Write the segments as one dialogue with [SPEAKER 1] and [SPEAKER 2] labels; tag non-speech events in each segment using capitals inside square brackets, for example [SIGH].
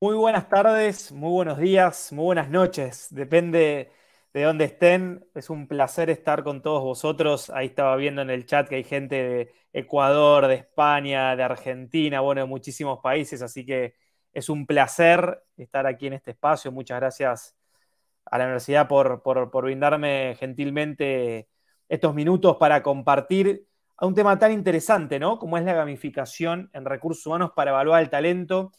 [SPEAKER 1] Muy buenas tardes, muy buenos días, muy buenas noches, depende de dónde estén. Es un placer estar con todos vosotros. Ahí estaba viendo en el chat que hay gente de Ecuador, de España, de Argentina, bueno, de muchísimos países, así que es un placer estar aquí en este espacio. Muchas gracias a la universidad por, brindarme gentilmente estos minutos para compartir un tema tan interesante, ¿no? Como es la gamificación en recursos humanos para evaluar el talento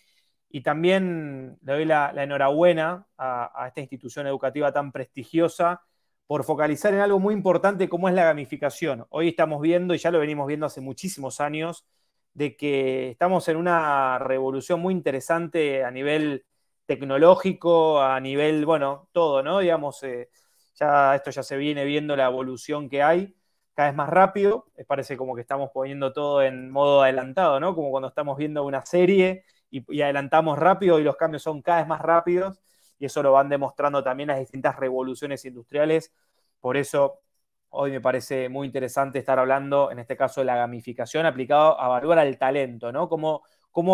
[SPEAKER 1] y también le doy la, enhorabuena a, esta institución educativa tan prestigiosa por focalizar en algo muy importante como es la gamificación. Hoy estamos viendo, y ya lo venimos viendo hace muchísimos años, de que estamos en una revolución muy interesante a nivel tecnológico, a nivel, bueno, todo, ¿no? Digamos, eh, ya esto ya se viene viendo la evolución que hay, cada vez más rápido, eh, parece como que estamos poniendo todo en modo adelantado, ¿no? Como cuando estamos viendo una serie y, adelantamos rápido y los cambios son cada vez más rápidos y eso lo van demostrando también las distintas revoluciones industriales. Por eso hoy me parece muy interesante estar hablando, en este caso, de la gamificación aplicada a evaluar el talento, ¿no? Cómo,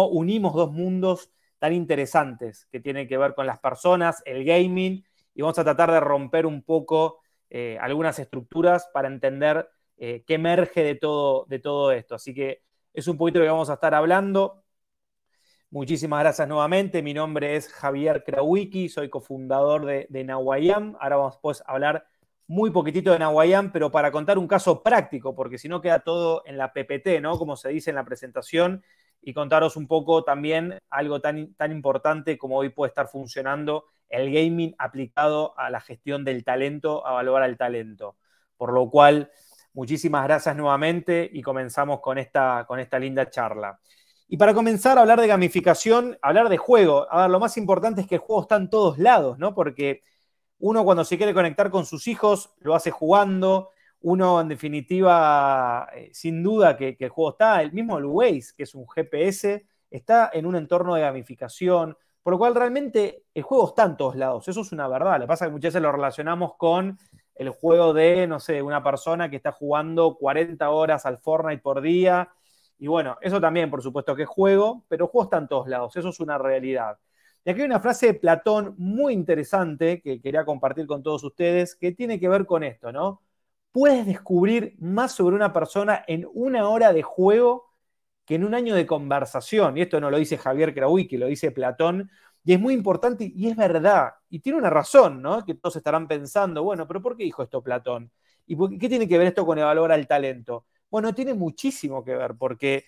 [SPEAKER 1] unimos dos mundos tan interesantes que tienen que ver con las personas, el gaming, y vamos a tratar de romper un poco eh, algunas estructuras para entender eh, qué emerge de todo, de todo esto. Así que es un poquito lo que vamos a estar hablando. Muchísimas gracias nuevamente. Mi nombre es Javier Krawicki, soy cofundador de, de Nahuayam. Ahora vamos pues, a hablar muy poquitito de Nahuayam, pero para contar un caso práctico, porque si no queda todo en la PPT, ¿no? Como se dice en la presentación, y contaros un poco también algo tan, tan importante como hoy puede estar funcionando el gaming aplicado a la gestión del talento, a evaluar al talento. Por lo cual, muchísimas gracias nuevamente y comenzamos con esta, con esta linda charla. Y para comenzar a hablar de gamificación, hablar de juego. A ver, lo más importante es que el juego está en todos lados, ¿no? Porque uno cuando se quiere conectar con sus hijos, lo hace jugando. Uno, en definitiva, eh, sin duda que, el juego está. El mismo Waze, que es un GPS, está en un entorno de gamificación. Por lo cual, realmente, el juego está en todos lados. Eso es una verdad. Lo que pasa es que muchas veces lo relacionamos con el juego de, no sé, una persona que está jugando 40 horas al Fortnite por día y bueno, eso también, por supuesto, que es juego, pero juego está en todos lados, eso es una realidad. Y aquí hay una frase de Platón muy interesante que quería compartir con todos ustedes, que tiene que ver con esto, ¿no? Puedes descubrir más sobre una persona en una hora de juego que en un año de conversación. Y esto no lo dice Javier Krawicki, lo dice Platón. Y es muy importante y es verdad. Y tiene una razón, ¿no? Que todos estarán pensando, bueno, pero ¿por qué dijo esto Platón? ¿Y qué tiene que ver esto con evaluar al talento? Bueno, tiene muchísimo que ver, porque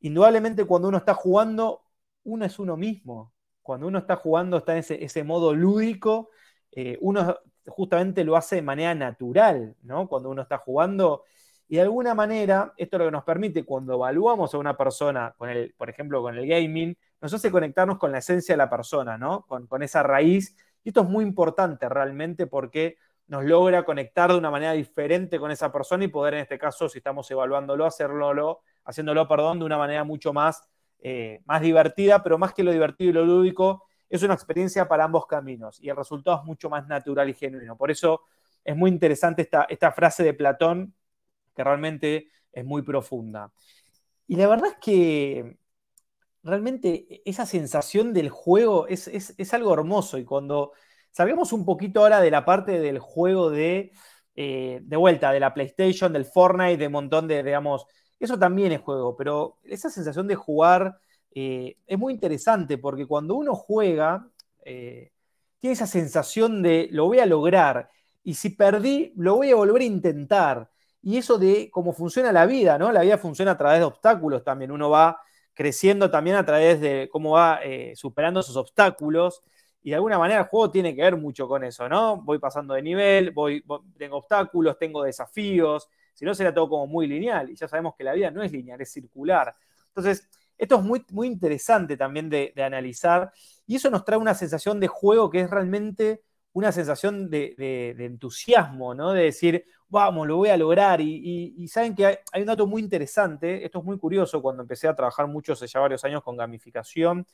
[SPEAKER 1] indudablemente cuando uno está jugando, uno es uno mismo. Cuando uno está jugando, está en ese, modo lúdico, eh, uno justamente lo hace de manera natural, ¿no? Cuando uno está jugando. Y de alguna manera, esto es lo que nos permite cuando evaluamos a una persona, por ejemplo, con el gaming, nos hace conectarnos con la esencia de la persona, ¿no? Con, con esa raíz. Y esto es muy importante realmente porque nos logra conectar de una manera diferente con esa persona y poder, en este caso, si estamos evaluándolo, hacerlo, haciéndolo, perdón, de una manera mucho más, eh, más divertida, pero más que lo divertido y lo lúdico, es una experiencia para ambos caminos y el resultado es mucho más natural y genuino. Por eso es muy interesante esta, esta frase de Platón, que realmente es muy profunda. Y la verdad es que realmente esa sensación del juego es, es algo hermoso y cuando Sabemos un poquito ahora de la parte del juego eh, de, vuelta, de la PlayStation, del Fortnite, de un montón de, digamos, eso también es juego, pero esa sensación de jugar eh, es muy interesante porque cuando uno juega, eh, tiene esa sensación de lo voy a lograr y si perdí, lo voy a volver a intentar. Y eso de cómo funciona la vida, ¿no? La vida funciona a través de obstáculos también, uno va creciendo también a través de cómo va superando esos obstáculos. Y de alguna manera el juego tiene que ver mucho con eso, ¿no? Voy pasando de nivel, voy, tengo obstáculos, tengo desafíos, si no será todo como muy lineal, y ya sabemos que la vida no es lineal, es circular. Entonces, esto es muy, muy interesante también de, analizar, y eso nos trae una sensación de juego que es realmente una sensación de, entusiasmo, ¿no? De decir, vamos, lo voy a lograr. Y, saben que hay, un dato muy interesante, esto es muy curioso, cuando empecé a trabajar muchos, hace ya varios años con gamificación,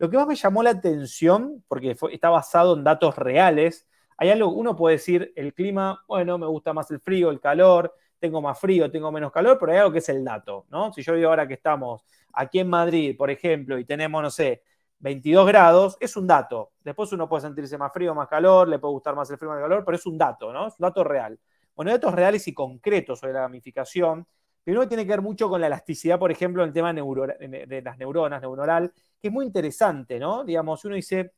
[SPEAKER 1] lo que más me llamó la atención, porque está basado en datos reales, hay algo, uno puede decir, el clima, bueno, me gusta más el frío, el calor, tengo más frío, tengo menos calor, pero hay algo que es el dato, ¿no? Si yo digo ahora que estamos aquí en Madrid, por ejemplo, y tenemos, no sé, 22 grados, es un dato. Después uno puede sentirse más frío, más calor, le puede gustar más el frío, más el calor, pero es un dato, ¿no? Es un dato real. Bueno, datos reales y concretos sobre la gamificación no tiene que ver mucho con la elasticidad, por ejemplo, el tema de las neuronas, neuronal, que es muy interesante, ¿no? Digamos, uno dice,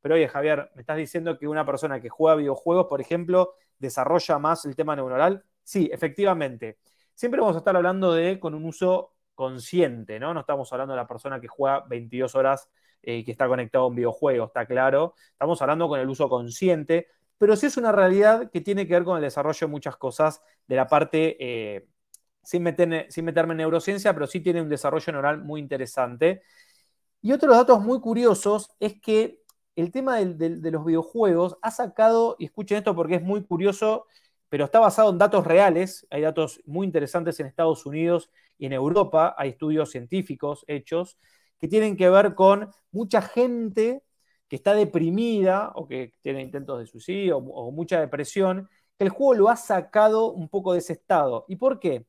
[SPEAKER 1] pero oye, Javier, ¿me estás diciendo que una persona que juega videojuegos, por ejemplo, desarrolla más el tema neuronal? Sí, efectivamente. Siempre vamos a estar hablando de con un uso consciente, ¿no? No estamos hablando de la persona que juega 22 horas y eh, que está conectado a un videojuego, está claro. Estamos hablando con el uso consciente, pero sí es una realidad que tiene que ver con el desarrollo de muchas cosas de la parte eh, sin, sin meterme en neurociencia, pero sí tiene un desarrollo neural muy interesante. Y otro de los datos muy curiosos es que el tema de, los videojuegos ha sacado, y escuchen esto porque es muy curioso, pero está basado en datos reales, hay datos muy interesantes en Estados Unidos y en Europa, hay estudios científicos hechos que tienen que ver con mucha gente que está deprimida o que tiene intentos de suicidio o, o mucha depresión, que el juego lo ha sacado un poco de ese estado. ¿Y por qué?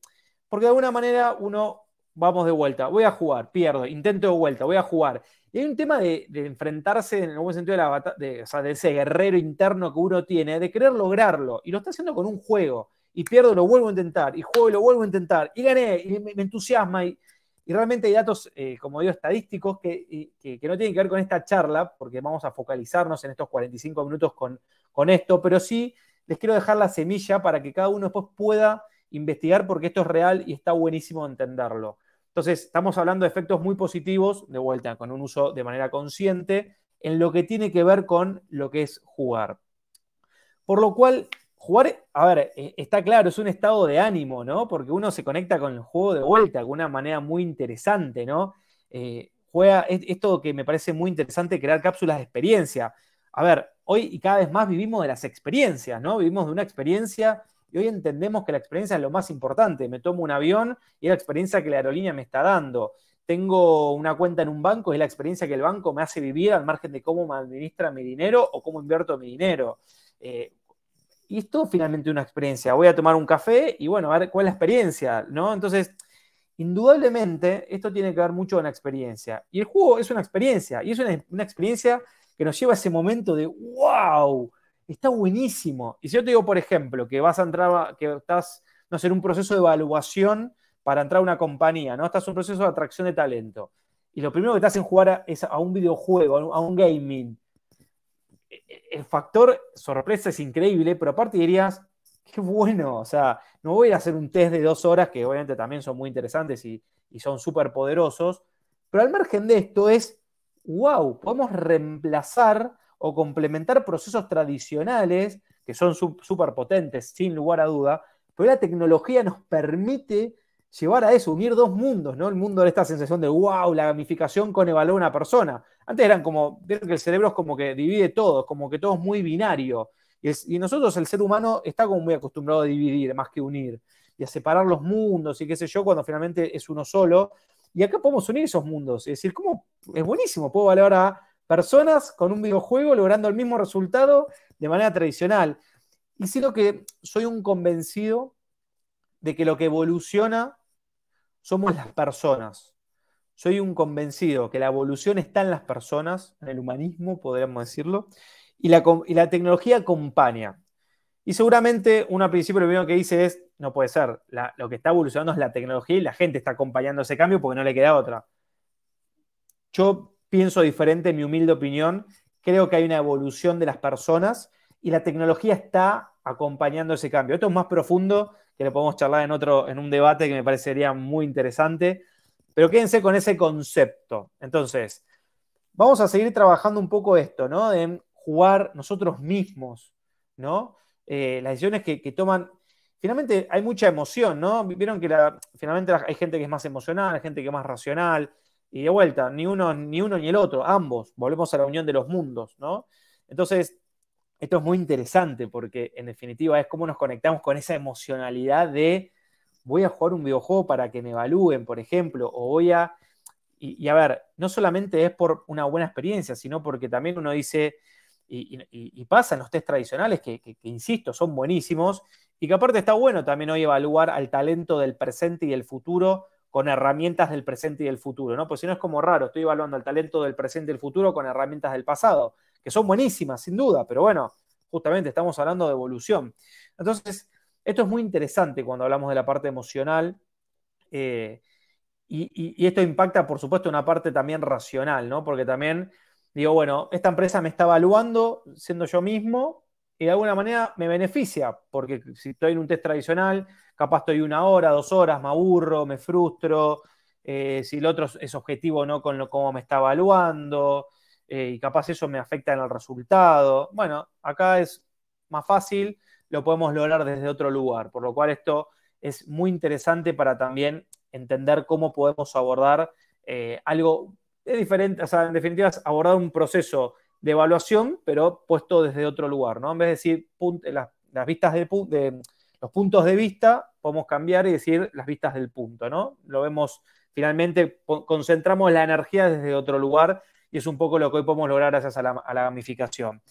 [SPEAKER 1] Porque de alguna manera uno, vamos de vuelta, voy a jugar, pierdo, intento de vuelta, voy a jugar. Y hay un tema de, enfrentarse en el buen sentido de, la de, de ese guerrero interno que uno tiene, de querer lograrlo. Y lo está haciendo con un juego. Y pierdo, lo vuelvo a intentar. Y juego y lo vuelvo a intentar. Y gané, y me, entusiasma. Y, y realmente hay datos, eh, como digo, estadísticos que, no tienen que ver con esta charla, porque vamos a focalizarnos en estos 45 minutos con, con esto, pero sí les quiero dejar la semilla para que cada uno después pueda investigar porque esto es real y está buenísimo entenderlo. Entonces, estamos hablando de efectos muy positivos, de vuelta, con un uso de manera consciente, en lo que tiene que ver con lo que es jugar. Por lo cual, jugar, a ver, eh, está claro, es un estado de ánimo, ¿no? Porque uno se conecta con el juego de vuelta de una manera muy interesante, ¿no? Eh, juega, es, esto que me parece muy interesante, crear cápsulas de experiencia. A ver, hoy y cada vez más vivimos de las experiencias, ¿no? Vivimos de una experiencia y hoy entendemos que la experiencia es lo más importante. Me tomo un avión y es la experiencia que la aerolínea me está dando. Tengo una cuenta en un banco y es la experiencia que el banco me hace vivir al margen de cómo me administra mi dinero o cómo invierto mi dinero. Eh, y esto finalmente es una experiencia. Voy a tomar un café y bueno, a ver cuál es la experiencia, ¿no? Entonces, indudablemente, esto tiene que ver mucho con la experiencia. Y el juego es una experiencia, y es una, una experiencia que nos lleva a ese momento de wow, está buenísimo. Y si yo te digo, por ejemplo, que vas a entrar, que estás, no sé, en un proceso de evaluación para entrar a una compañía, ¿no? Estás en un proceso de atracción de talento. Y lo primero que te hacen jugar es a un videojuego, a un, gaming. E-, el factor sorpresa es increíble, pero aparte dirías, qué bueno, o sea, no voy a hacer un test de dos horas, que obviamente también son muy interesantes y, y son súper poderosos, pero al margen de esto es, wow, podemos reemplazar o complementar procesos tradicionales que son súper potentes, sin lugar a duda, pero la tecnología nos permite llevar a eso, unir dos mundos, ¿no? El mundo de esta sensación de wow, la gamificación con evaluar una persona. Antes eran como, vieron que el cerebro es como que divide todo, como que todo es muy binario. Y, nosotros, el ser humano, está como muy acostumbrado a dividir más que unir y a separar los mundos y qué sé yo, cuando finalmente es uno solo. Y acá podemos unir esos mundos. Es decir, ¿cómo? Es buenísimo, puedo valorar a personas con un videojuego logrando el mismo resultado de manera tradicional. Y sino que soy un convencido de que lo que evoluciona somos las personas. Soy un convencido que la evolución está en las personas, en el humanismo, podríamos decirlo, y la, tecnología acompaña. Y seguramente uno al principio lo primero que dice es, no puede ser, lo que está evolucionando es la tecnología y la gente está acompañando ese cambio porque no le queda otra. Yo pienso diferente, mi humilde opinión. Creo que hay una evolución de las personas y la tecnología está acompañando ese cambio. Esto es más profundo, que lo podemos charlar en, otro, en un debate que me parecería muy interesante, pero quédense con ese concepto. Entonces, vamos a seguir trabajando un poco esto, ¿no? En jugar nosotros mismos, ¿no? Eh, las decisiones que, toman. Finalmente hay mucha emoción, ¿no? Vieron que finalmente hay gente que es más emocional, hay gente que es más racional, y de vuelta, ni uno, ni uno ni el otro, ambos, volvemos a la unión de los mundos, ¿no? Entonces, esto es muy interesante porque en definitiva es cómo nos conectamos con esa emocionalidad de voy a jugar un videojuego para que me evalúen, por ejemplo, o voy a... Y, a ver, no solamente es por una buena experiencia, sino porque también uno dice, y, pasan los test tradicionales, que, que, insisto, son buenísimos, y que aparte está bueno también hoy evaluar al talento del presente y del futuro con herramientas del presente y del futuro, ¿no? Pues si no es como raro, estoy evaluando el talento del presente y del futuro con herramientas del pasado, que son buenísimas, sin duda, pero bueno, justamente estamos hablando de evolución. Entonces, esto es muy interesante cuando hablamos de la parte emocional. Eh, y, y, esto impacta, por supuesto, una parte también racional, ¿no? Porque también digo, bueno, esta empresa me está evaluando siendo yo mismo, y de alguna manera me beneficia, porque si estoy en un test tradicional, capaz estoy una hora, dos horas, me aburro, me frustro, eh, si el otro es objetivo o no con lo, cómo me está evaluando, eh, y capaz eso me afecta en el resultado. Bueno, acá es más fácil, lo podemos lograr desde otro lugar, por lo cual esto es muy interesante para también entender cómo podemos abordar eh, algo, diferente, o sea, en definitiva es abordar un proceso de evaluación, pero puesto desde otro lugar, ¿no? En vez de decir vistas de, los puntos de vista, podemos cambiar y decir las vistas del punto, ¿no? Lo vemos, finalmente concentramos la energía desde otro lugar y es un poco lo que hoy podemos lograr gracias a la, gamificación.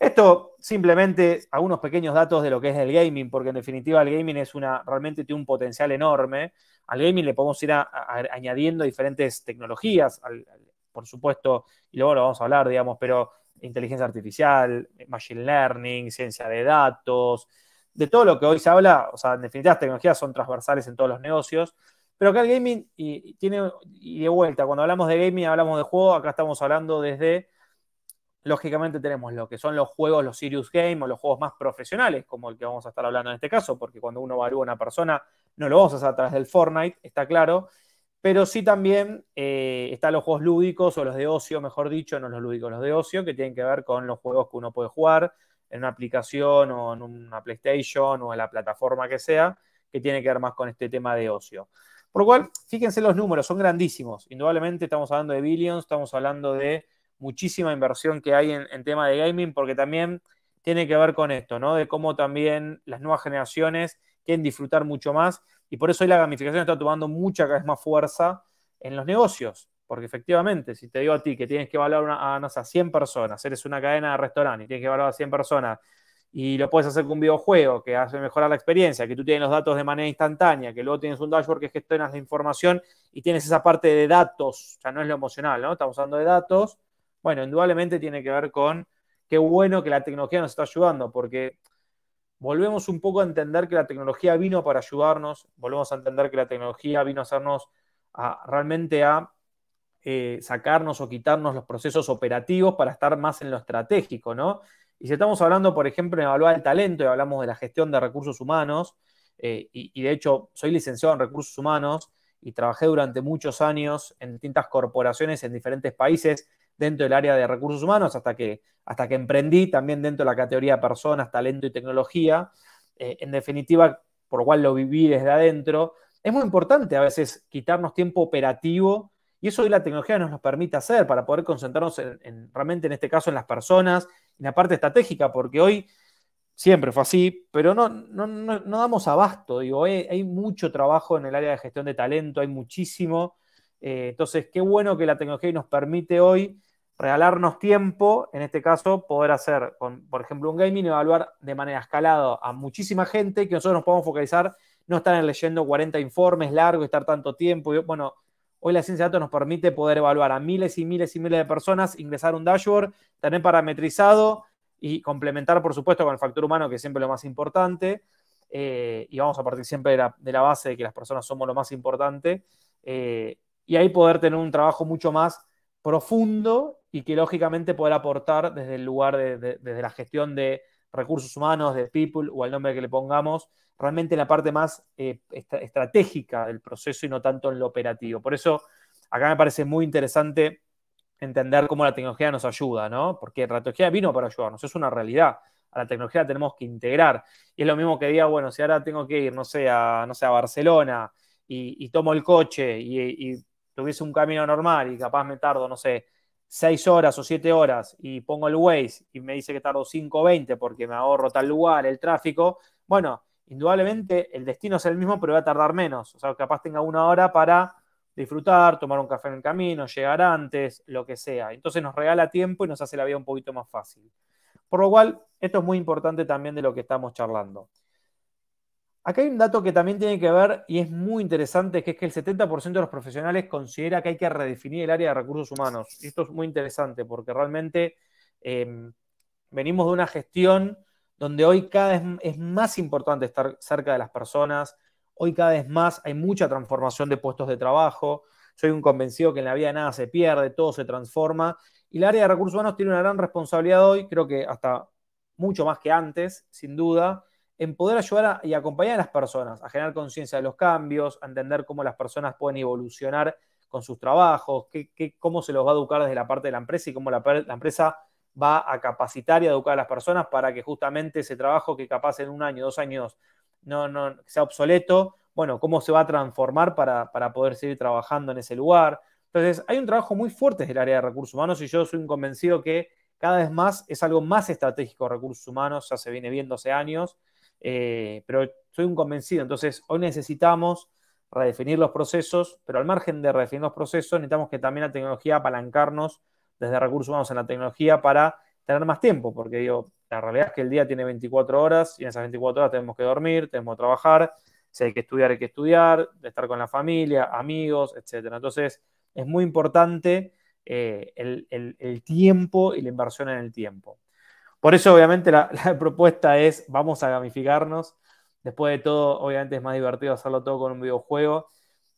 [SPEAKER 1] Esto simplemente algunos pequeños datos de lo que es el gaming, porque en definitiva el gaming es una, realmente tiene un potencial enorme. Al gaming le podemos ir añadiendo diferentes tecnologías. al, por supuesto, y luego lo vamos a hablar, digamos, pero inteligencia artificial, machine learning, ciencia de datos, de todo lo que hoy se habla, o sea, en definitiva las tecnologías son transversales en todos los negocios, pero acá el gaming y, tiene, y de vuelta, cuando hablamos de gaming, hablamos de juego, acá estamos hablando desde, lógicamente tenemos lo que son los juegos, los serious game o los juegos más profesionales, como el que vamos a estar hablando en este caso, porque cuando uno evalúa a una persona, no lo vamos a hacer a través del Fortnite, está claro, pero sí también eh, están los juegos lúdicos o los de ocio, mejor dicho, no los lúdicos, los de ocio, que tienen que ver con los juegos que uno puede jugar en una aplicación o en una PlayStation o en la plataforma que sea, que tiene que ver más con este tema de ocio. Por lo cual, fíjense los números, son grandísimos. Indudablemente estamos hablando de billions, estamos hablando de muchísima inversión que hay en, en tema de gaming, porque también tiene que ver con esto, ¿no? De cómo también las nuevas generaciones quieren disfrutar mucho más y por eso hoy la gamificación está tomando mucha cada vez más fuerza en los negocios. Porque efectivamente, si te digo a ti que tienes que evaluar a, 100 personas, eres una cadena de restaurante y tienes que evaluar a 100 personas, y lo puedes hacer con un videojuego que hace mejorar la experiencia, que tú tienes los datos de manera instantánea, que luego tienes un dashboard que gestionas la información y tienes esa parte de datos, ya no es lo emocional, ¿no? Estamos hablando de datos. Bueno, indudablemente tiene que ver con qué bueno que la tecnología nos está ayudando, porque volvemos un poco a entender que la tecnología vino para ayudarnos, volvemos a entender que la tecnología vino a hacernos realmente a eh, sacarnos o quitarnos los procesos operativos para estar más en lo estratégico, ¿no? Y si estamos hablando, por ejemplo, en evaluar el talento y hablamos de la gestión de recursos humanos, eh, y, de hecho soy licenciado en recursos humanos y trabajé durante muchos años en distintas corporaciones en diferentes países dentro del área de recursos humanos, hasta que, hasta que emprendí también dentro de la categoría de personas, talento y tecnología. Eh, en definitiva, por lo cual lo viví desde adentro. Es muy importante a veces quitarnos tiempo operativo y eso hoy la tecnología nos nos permite hacer para poder concentrarnos en, realmente en este caso en las personas, en la parte estratégica, porque hoy siempre fue así, pero no, no, damos abasto. Digo, eh, hay, mucho trabajo en el área de gestión de talento, hay muchísimo. Eh, entonces, qué bueno que la tecnología nos permite hoy regalarnos tiempo, en este caso, poder hacer, por ejemplo, un gaming, evaluar de manera escalada a muchísima gente, que nosotros nos podemos focalizar, no estar leyendo 40 informes largos, estar tanto tiempo. Y, bueno, hoy la ciencia de datos nos permite poder evaluar a miles y miles y miles de personas, ingresar un dashboard, tener parametrizado y complementar, por supuesto, con el factor humano, que es siempre lo más importante. Eh, y vamos a partir siempre de la, base de que las personas somos lo más importante. Eh, y ahí poder tener un trabajo mucho más profundo y que lógicamente poder aportar desde el lugar de, desde la gestión de recursos humanos, de people o al nombre que le pongamos, realmente en la parte más eh, estratégica del proceso y no tanto en lo operativo. Por eso, acá me parece muy interesante entender cómo la tecnología nos ayuda, ¿no? Porque la tecnología vino para ayudarnos, es una realidad. A la tecnología la tenemos que integrar. Y es lo mismo que diga, bueno, si ahora tengo que ir, no sé, a, no sé, a Barcelona y, tomo el coche y tuviese un camino normal y capaz me tardo, no sé, 6 horas o 7 horas y pongo el Waze y me dice que tardo 5.20 porque me ahorro tal lugar, el tráfico, bueno, indudablemente el destino es el mismo, pero va a tardar menos. O sea, capaz tenga una hora para disfrutar, tomar un café en el camino, llegar antes, lo que sea. Entonces nos regala tiempo y nos hace la vida un poquito más fácil. Por lo cual, esto es muy importante también de lo que estamos charlando. Acá hay un dato que también tiene que ver y es muy interesante, que es que el 70% de los profesionales considera que hay que redefinir el área de recursos humanos. Y esto es muy interesante porque realmente em, venimos de una gestión donde hoy cada vez es más importante estar cerca de las personas, hoy cada vez más hay mucha transformación de puestos de trabajo, soy un convencido que en la vida nada se pierde, todo se transforma, y el área de recursos humanos tiene una gran responsabilidad hoy, creo que hasta mucho más que antes, sin duda, en poder ayudar y acompañar a las personas a generar conciencia de los cambios, a entender cómo las personas pueden evolucionar con sus trabajos, cómo se los va a educar desde la parte de la empresa y cómo la, empresa va a capacitar y educar a las personas para que justamente ese trabajo que capaz en un año, dos años, no, no sea obsoleto, bueno, cómo se va a transformar para, poder seguir trabajando en ese lugar. Entonces, hay un trabajo muy fuerte el área de recursos humanos y yo soy un convencido que cada vez más es algo más estratégico recursos humanos, ya se viene viendo hace años, eh, pero soy un convencido, entonces hoy necesitamos redefinir los procesos, pero al margen de redefinir los procesos, necesitamos que también la tecnología apalancarnos desde recursos humanos en la tecnología para tener más tiempo, porque digo, la realidad es que el día tiene 24 horas y en esas 24 horas tenemos que dormir, tenemos que trabajar, si hay que estudiar, hay que estudiar, estar con la familia, amigos, etc. Entonces, es muy importante eh, el tiempo y la inversión en el tiempo. Por eso, obviamente, [LAUGHS] la, propuesta es, vamos a gamificarnos. Después de todo, obviamente es más divertido hacerlo todo con un videojuego.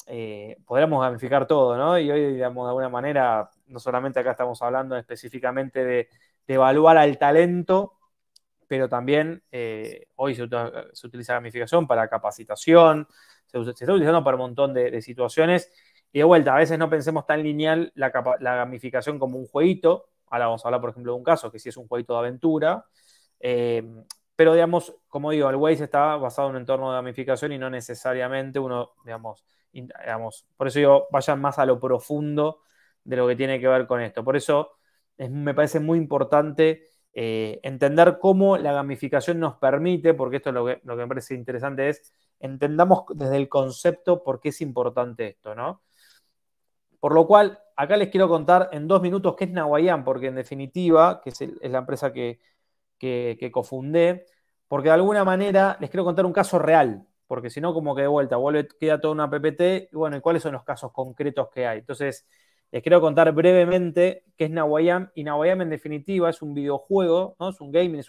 [SPEAKER 1] Eh, podríamos gamificar todo, ¿no? Y hoy, digamos, de alguna manera, no solamente acá estamos hablando específicamente de, evaluar al talento, pero también eh, hoy se, utiliza gamificación para capacitación, se, está utilizando para un montón de, situaciones. Y de vuelta, a veces no pensemos tan lineal la gamificación como un jueguito, Ahora vamos a hablar, por ejemplo, de un caso que sí es un jueguito de aventura. Eh, pero, digamos, como digo, el Waze está basado en un entorno de gamificación y no necesariamente uno, digamos, digamos, por eso yo vayan más a lo profundo de lo que tiene que ver con esto. Por eso me parece muy importante eh, entender cómo la gamificación nos permite, porque esto es lo que, lo que me parece interesante, es entendamos desde el concepto por qué es importante esto, ¿no? Por lo cual, acá les quiero contar en dos minutos qué es Nahuayán, porque en definitiva, que es, la empresa que, cofundé, porque de alguna manera les quiero contar un caso real, porque si no, como que de vuelta, vuelve, queda toda una PPT, y bueno, cuáles son los casos concretos que hay? Entonces, les quiero contar brevemente qué es Nahuayam, y Nahuayam en definitiva es un videojuego, Es un gaming, es,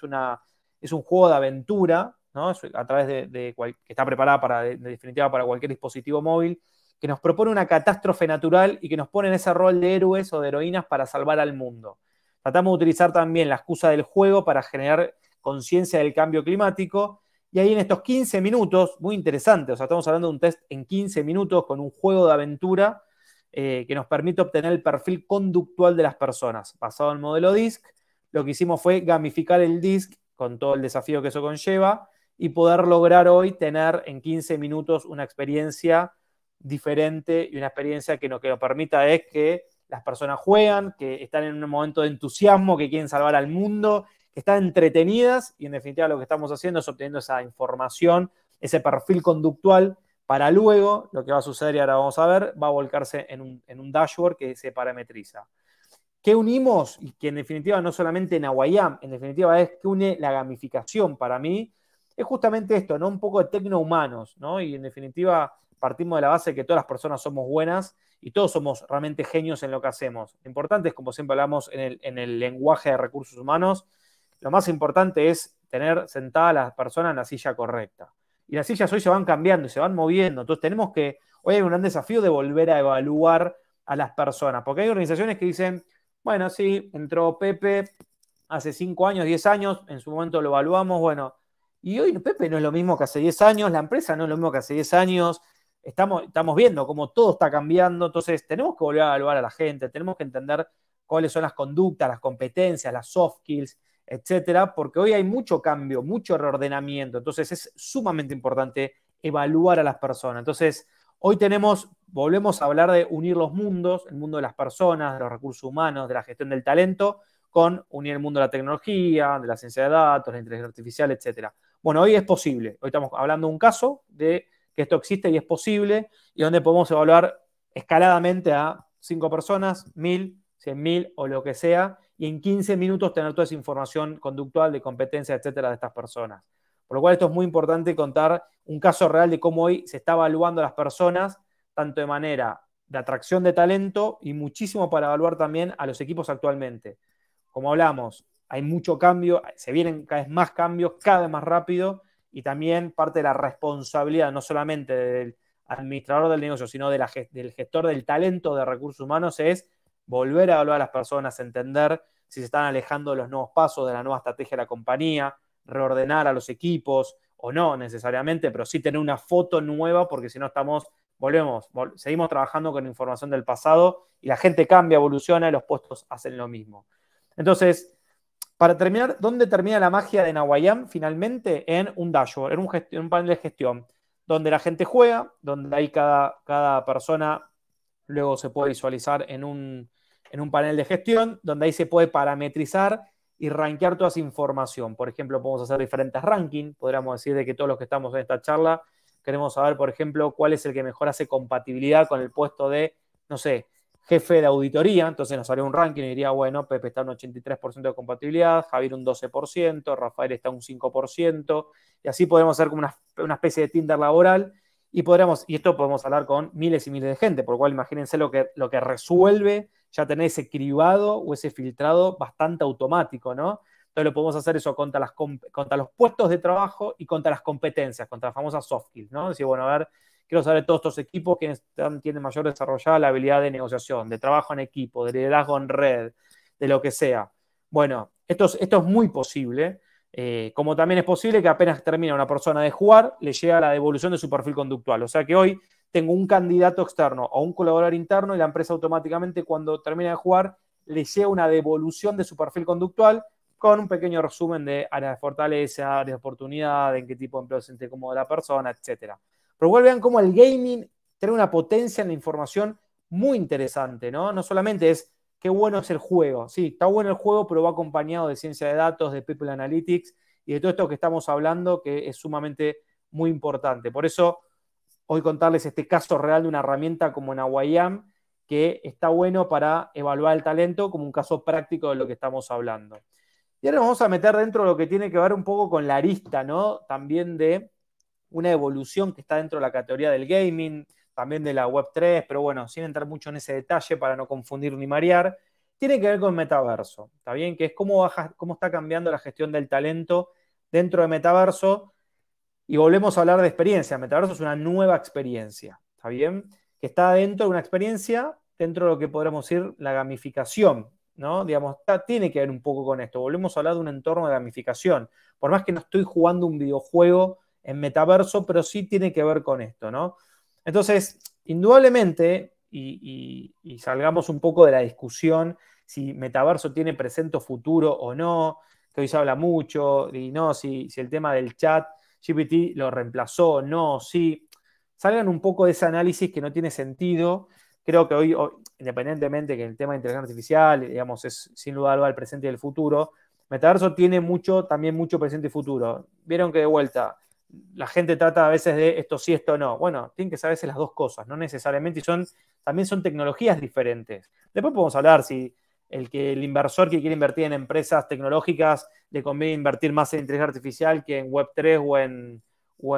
[SPEAKER 1] es un juego de aventura, a través de, que está preparada para, definitiva para cualquier dispositivo móvil, que nos propone una catástrofe natural y que nos pone en ese rol de héroes o de heroínas para salvar al mundo. Tratamos de utilizar también la excusa del juego para generar conciencia del cambio climático. Y ahí en estos 15 minutos, muy interesante, o sea, estamos hablando de un test en 15 minutos con un juego de aventura eh, que nos permite obtener el perfil conductual de las personas. Basado en el modelo DISC, lo que hicimos fue gamificar el DISC con todo el desafío que eso conlleva y poder lograr hoy tener en 15 minutos una experiencia diferente y una experiencia que lo que lo permita es que las personas juegan, que están en un momento de entusiasmo, que quieren salvar al mundo, que están entretenidas y en definitiva lo que estamos haciendo es obteniendo esa información, ese perfil conductual para luego, lo que va a suceder y ahora vamos a ver, va a volcarse en un, dashboard que se parametriza. ¿Qué unimos? Y que en definitiva no solamente en Aguayam, en definitiva es que une la gamificación para mí, es justamente esto, ¿no? Un poco de tecno humanos, Y en definitiva partimos de la base de que todas las personas somos buenas y todos somos realmente genios en lo que hacemos. Lo importante es, como siempre hablamos en el, lenguaje de recursos humanos, lo más importante es tener sentada a las personas en la silla correcta. Y las sillas hoy se van cambiando y se van moviendo. Entonces tenemos que, hoy hay un gran desafío de volver a evaluar a las personas, porque hay organizaciones que dicen, bueno, sí, entró Pepe hace 5 años, 10 años, en su momento lo evaluamos, bueno, y hoy Pepe no es lo mismo que hace 10 años, la empresa no es lo mismo que hace 10 años, estamos, estamos viendo cómo todo está cambiando, entonces tenemos que volver a evaluar a la gente, tenemos que entender cuáles son las conductas, las competencias, las soft skills, etcétera, porque hoy hay mucho cambio, mucho reordenamiento, entonces es sumamente importante evaluar a las personas. Entonces, hoy tenemos, volvemos a hablar de unir los mundos, el mundo de las personas, de los recursos humanos, de la gestión del talento, con unir el mundo de la tecnología, de la ciencia de datos, la inteligencia artificial, etcétera. Bueno, hoy es posible. Hoy estamos hablando de un caso de que esto existe y es posible, y donde podemos evaluar escaladamente a cinco personas, 1000, 100.000 o lo que sea, y en 15 minutos tener toda esa información conductual, de competencia, etcétera, de estas personas. Por lo cual esto es muy importante contar un caso real de cómo hoy se está evaluando a las personas, tanto de manera de atracción de talento y muchísimo para evaluar también a los equipos actualmente. Como hablamos, hay mucho cambio, se vienen cada vez más cambios, cada vez más rápido, y también parte de la responsabilidad, no solamente del administrador del negocio, sino del gestor del talento de recursos humanos, es volver a evaluar a las personas, entender si se están alejando de los nuevos pasos, de la nueva estrategia de la compañía, reordenar a los equipos o no necesariamente, pero sí tener una foto nueva porque si no estamos, volvemos, seguimos trabajando con información del pasado y la gente cambia, evoluciona y los puestos hacen lo mismo. Entonces, para terminar, ¿dónde termina la magia de Nahuayam? Finalmente en un dashboard, en un, panel de gestión, donde la gente juega, donde ahí cada, cada persona luego se puede visualizar en un, panel de gestión, donde ahí se puede parametrizar y rankear toda esa información. Por ejemplo, podemos hacer diferentes rankings, podríamos decir de que todos los que estamos en esta charla queremos saber, por ejemplo, cuál es el que mejor hace compatibilidad con el puesto de, no sé, jefe de auditoría, entonces nos haría un ranking y diría, bueno, Pepe está un 83% de compatibilidad, Javier un 12%, Rafael está un 5%, y así podemos hacer como una, especie de Tinder laboral y podremos y esto podemos hablar con miles y miles de gente, por lo cual imagínense lo que, lo que resuelve ya tener ese cribado o ese filtrado bastante automático, ¿no? Entonces lo podemos hacer eso contra, las, contra los puestos de trabajo y contra las competencias, contra las famosas soft skills, ¿no? Decir, bueno, a ver, quiero saber de todos estos equipos quienes tienen mayor desarrollada la habilidad de negociación, de trabajo en equipo, de liderazgo en red, de lo que sea. Bueno, esto es, muy posible, eh, como también es posible que apenas termina una persona de jugar, le llega la devolución de su perfil conductual. O sea que hoy tengo un candidato externo o un colaborador interno y la empresa automáticamente cuando termina de jugar le llega una devolución de su perfil conductual con un pequeño resumen de áreas de fortaleza, áreas de oportunidad, en qué tipo de empleo se siente cómoda la persona, etcétera. Pero igual vean cómo el gaming tiene una potencia en la información muy interesante, ¿no? No solamente es qué bueno es el juego, sí, está bueno el juego, pero va acompañado de ciencia de datos, de People Analytics y de todo esto que estamos hablando, que es sumamente muy importante. Por eso, hoy contarles este caso real de una herramienta como Nahuayam, que está bueno para evaluar el talento como un caso práctico de lo que estamos hablando. Y ahora nos vamos a meter dentro de lo que tiene que ver un poco con la arista, ¿no? También de una evolución que está dentro de la categoría del gaming, también de la Web3, pero bueno, sin entrar mucho en ese detalle para no confundir ni marear, tiene que ver con metaverso, ¿está bien? Que es cómo, baja, cómo está cambiando la gestión del talento dentro de metaverso. Y volvemos a hablar de experiencia. Metaverso es una nueva experiencia, ¿está bien? Que está dentro de una experiencia, dentro de lo que podríamos decir la gamificación, ¿no? Digamos, tiene que ver un poco con esto. Volvemos a hablar de un entorno de gamificación. Por más que no estoy jugando un videojuego en metaverso, pero sí tiene que ver con esto, ¿no? Entonces, indudablemente, y, salgamos un poco de la discusión si metaverso tiene presente o futuro o no, que hoy se habla mucho, y no, si, el tema del chat GPT lo reemplazó, no, sí. Salgan un poco de ese análisis que no tiene sentido. Creo que hoy, independientemente que el tema de inteligencia artificial, digamos, es sin lugar al presente y el futuro, Metaverso tiene mucho, también mucho presente y futuro. Vieron que de vuelta, la gente trata a veces de esto sí, esto no. Bueno, tienen que saberse las dos cosas, no necesariamente, y son, también son tecnologías diferentes. Después podemos hablar si el, que, el inversor que quiere invertir en empresas tecnológicas le conviene invertir más en inteligencia artificial que en Web3 o en, o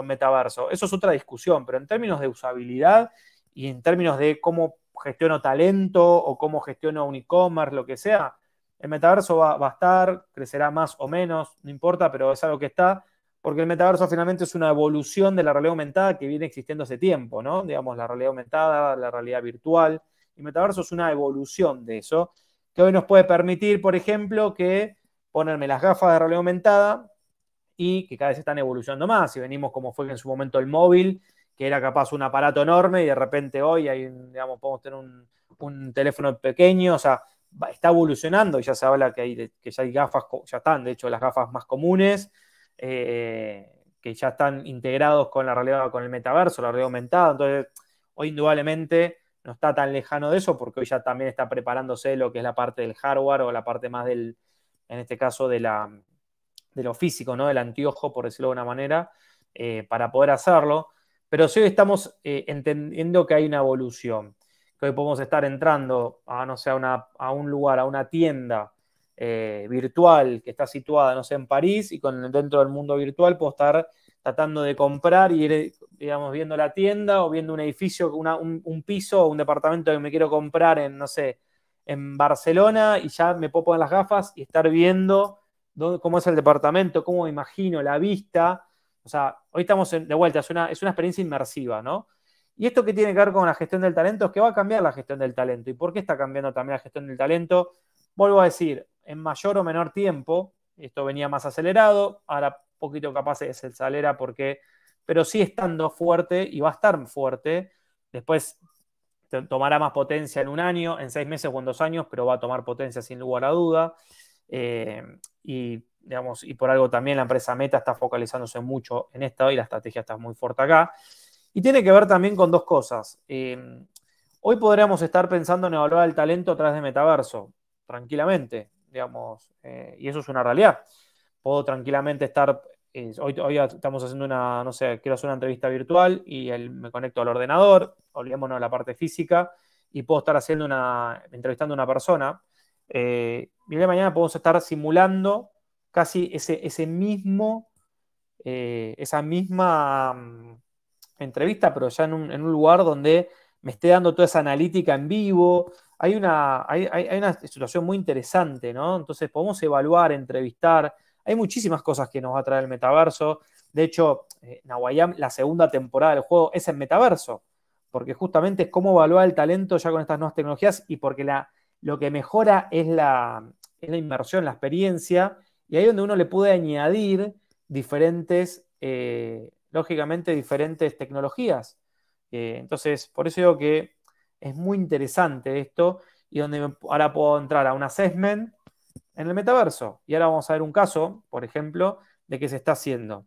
[SPEAKER 1] en, metaverso. Eso es otra discusión, pero en términos de usabilidad y en términos de cómo gestiono talento o cómo gestiono un e-commerce, lo que sea, el metaverso va, va, a estar, crecerá más o menos, no importa, pero es algo que está porque el metaverso finalmente es una evolución de la realidad aumentada que viene existiendo hace tiempo, ¿no? Digamos, la realidad aumentada, la realidad virtual. El metaverso es una evolución de eso, que hoy nos puede permitir, por ejemplo, que ponerme las gafas de realidad aumentada y que cada vez están evolucionando más. Si venimos como fue en su momento el móvil, que era capaz un aparato enorme y de repente hoy hay, digamos, podemos tener un, teléfono pequeño, o sea, está evolucionando y ya se habla que, que ya hay gafas, ya están, de hecho, las gafas más comunes eh, que ya están integrados con la realidad, con el metaverso, la realidad aumentada. Entonces, hoy indudablemente no está tan lejano de eso, porque hoy ya también está preparándose lo que es la parte del hardware o la parte más del, en este caso, de, la, de lo físico, ¿no? Del anteojo, por decirlo de una manera, eh, para poder hacerlo. Pero sí estamos eh, entendiendo que hay una evolución, que hoy podemos estar entrando a, no sé, a un lugar, a una tienda, eh, virtual que está situada, no sé, en París y con, dentro del mundo virtual puedo estar tratando de comprar y ir, digamos, viendo la tienda o viendo un edificio, un, piso o un departamento que me quiero comprar en, no sé, en Barcelona y ya me puedo poner las gafas y estar viendo cómo es el departamento, cómo me imagino la vista. O sea, hoy estamos de vuelta, es una, es una experiencia inmersiva, ¿no? Y esto que tiene que ver con la gestión del talento es que va a cambiar la gestión del talento. ¿Y por qué está cambiando también la gestión del talento? Vuelvo a decir, en mayor o menor tiempo. Esto venía más acelerado, ahora poquito capaz es el Salera porque, pero sí estando fuerte y va a estar fuerte. Después tomará más potencia en un año, en seis meses o en dos años, pero va a tomar potencia sin lugar a duda. Eh, y, digamos, y por algo también la empresa Meta está focalizándose mucho en esto y la estrategia está muy fuerte acá. Y tiene que ver también con dos cosas. Eh, hoy podríamos estar pensando en evaluar el talento a través de metaverso, tranquilamente digamos, eh, y eso es una realidad. Puedo tranquilamente estar, eh, hoy, estamos haciendo una, no sé, quiero hacer una entrevista virtual y me conecto al ordenador, olvidémonos de la parte física, y puedo estar haciendo una, entrevistando a una persona. Eh, y de mañana podemos estar simulando casi ese, ese mismo, eh, esa misma mm, entrevista, pero ya en un lugar donde me esté dando toda esa analítica en vivo, hay una, hay, una situación muy interesante, ¿no? Entonces podemos evaluar, entrevistar. Hay muchísimas cosas que nos va a traer el metaverso. De hecho, en eh, Nahuayam, la segunda temporada del juego es en metaverso, porque justamente es cómo evaluar el talento ya con estas nuevas tecnologías y porque la, lo que mejora es la, es la inmersión, la experiencia, y ahí es donde uno le puede añadir diferentes, eh, lógicamente, diferentes tecnologías. Eh, entonces, por eso digo que es muy interesante esto y donde ahora puedo entrar a un assessment en el metaverso. Y ahora vamos a ver un caso, por ejemplo, de qué se está haciendo.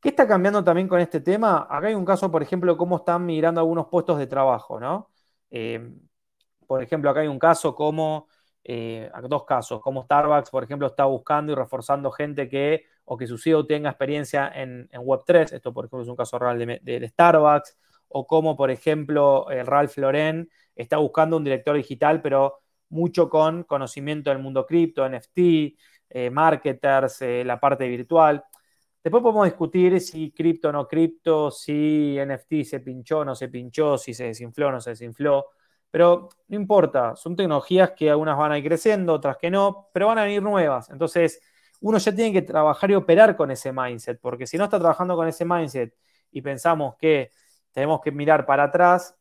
[SPEAKER 1] ¿Qué está cambiando también con este tema? Acá hay un caso, por ejemplo, de cómo están migrando algunos puestos de trabajo, ¿no? Eh, por ejemplo, acá hay un caso como, eh, dos casos, como Starbucks, por ejemplo, está buscando y reforzando gente que, o que su CEO tenga experiencia en, Web3, esto por ejemplo es un caso real de Starbucks, o como por ejemplo eh, Ralph Floren está buscando un director digital, pero mucho con conocimiento del mundo cripto, NFT, eh, marketers, eh, la parte virtual. Después podemos discutir si cripto o no cripto, si NFT se pinchó o no se pinchó, si se desinfló o no se desinfló, pero no importa, son tecnologías que algunas van a ir creciendo, otras que no, pero van a venir nuevas. Entonces, uno ya tiene que trabajar y operar con ese mindset, porque si no está trabajando con ese mindset y pensamos que tenemos que mirar para atrás.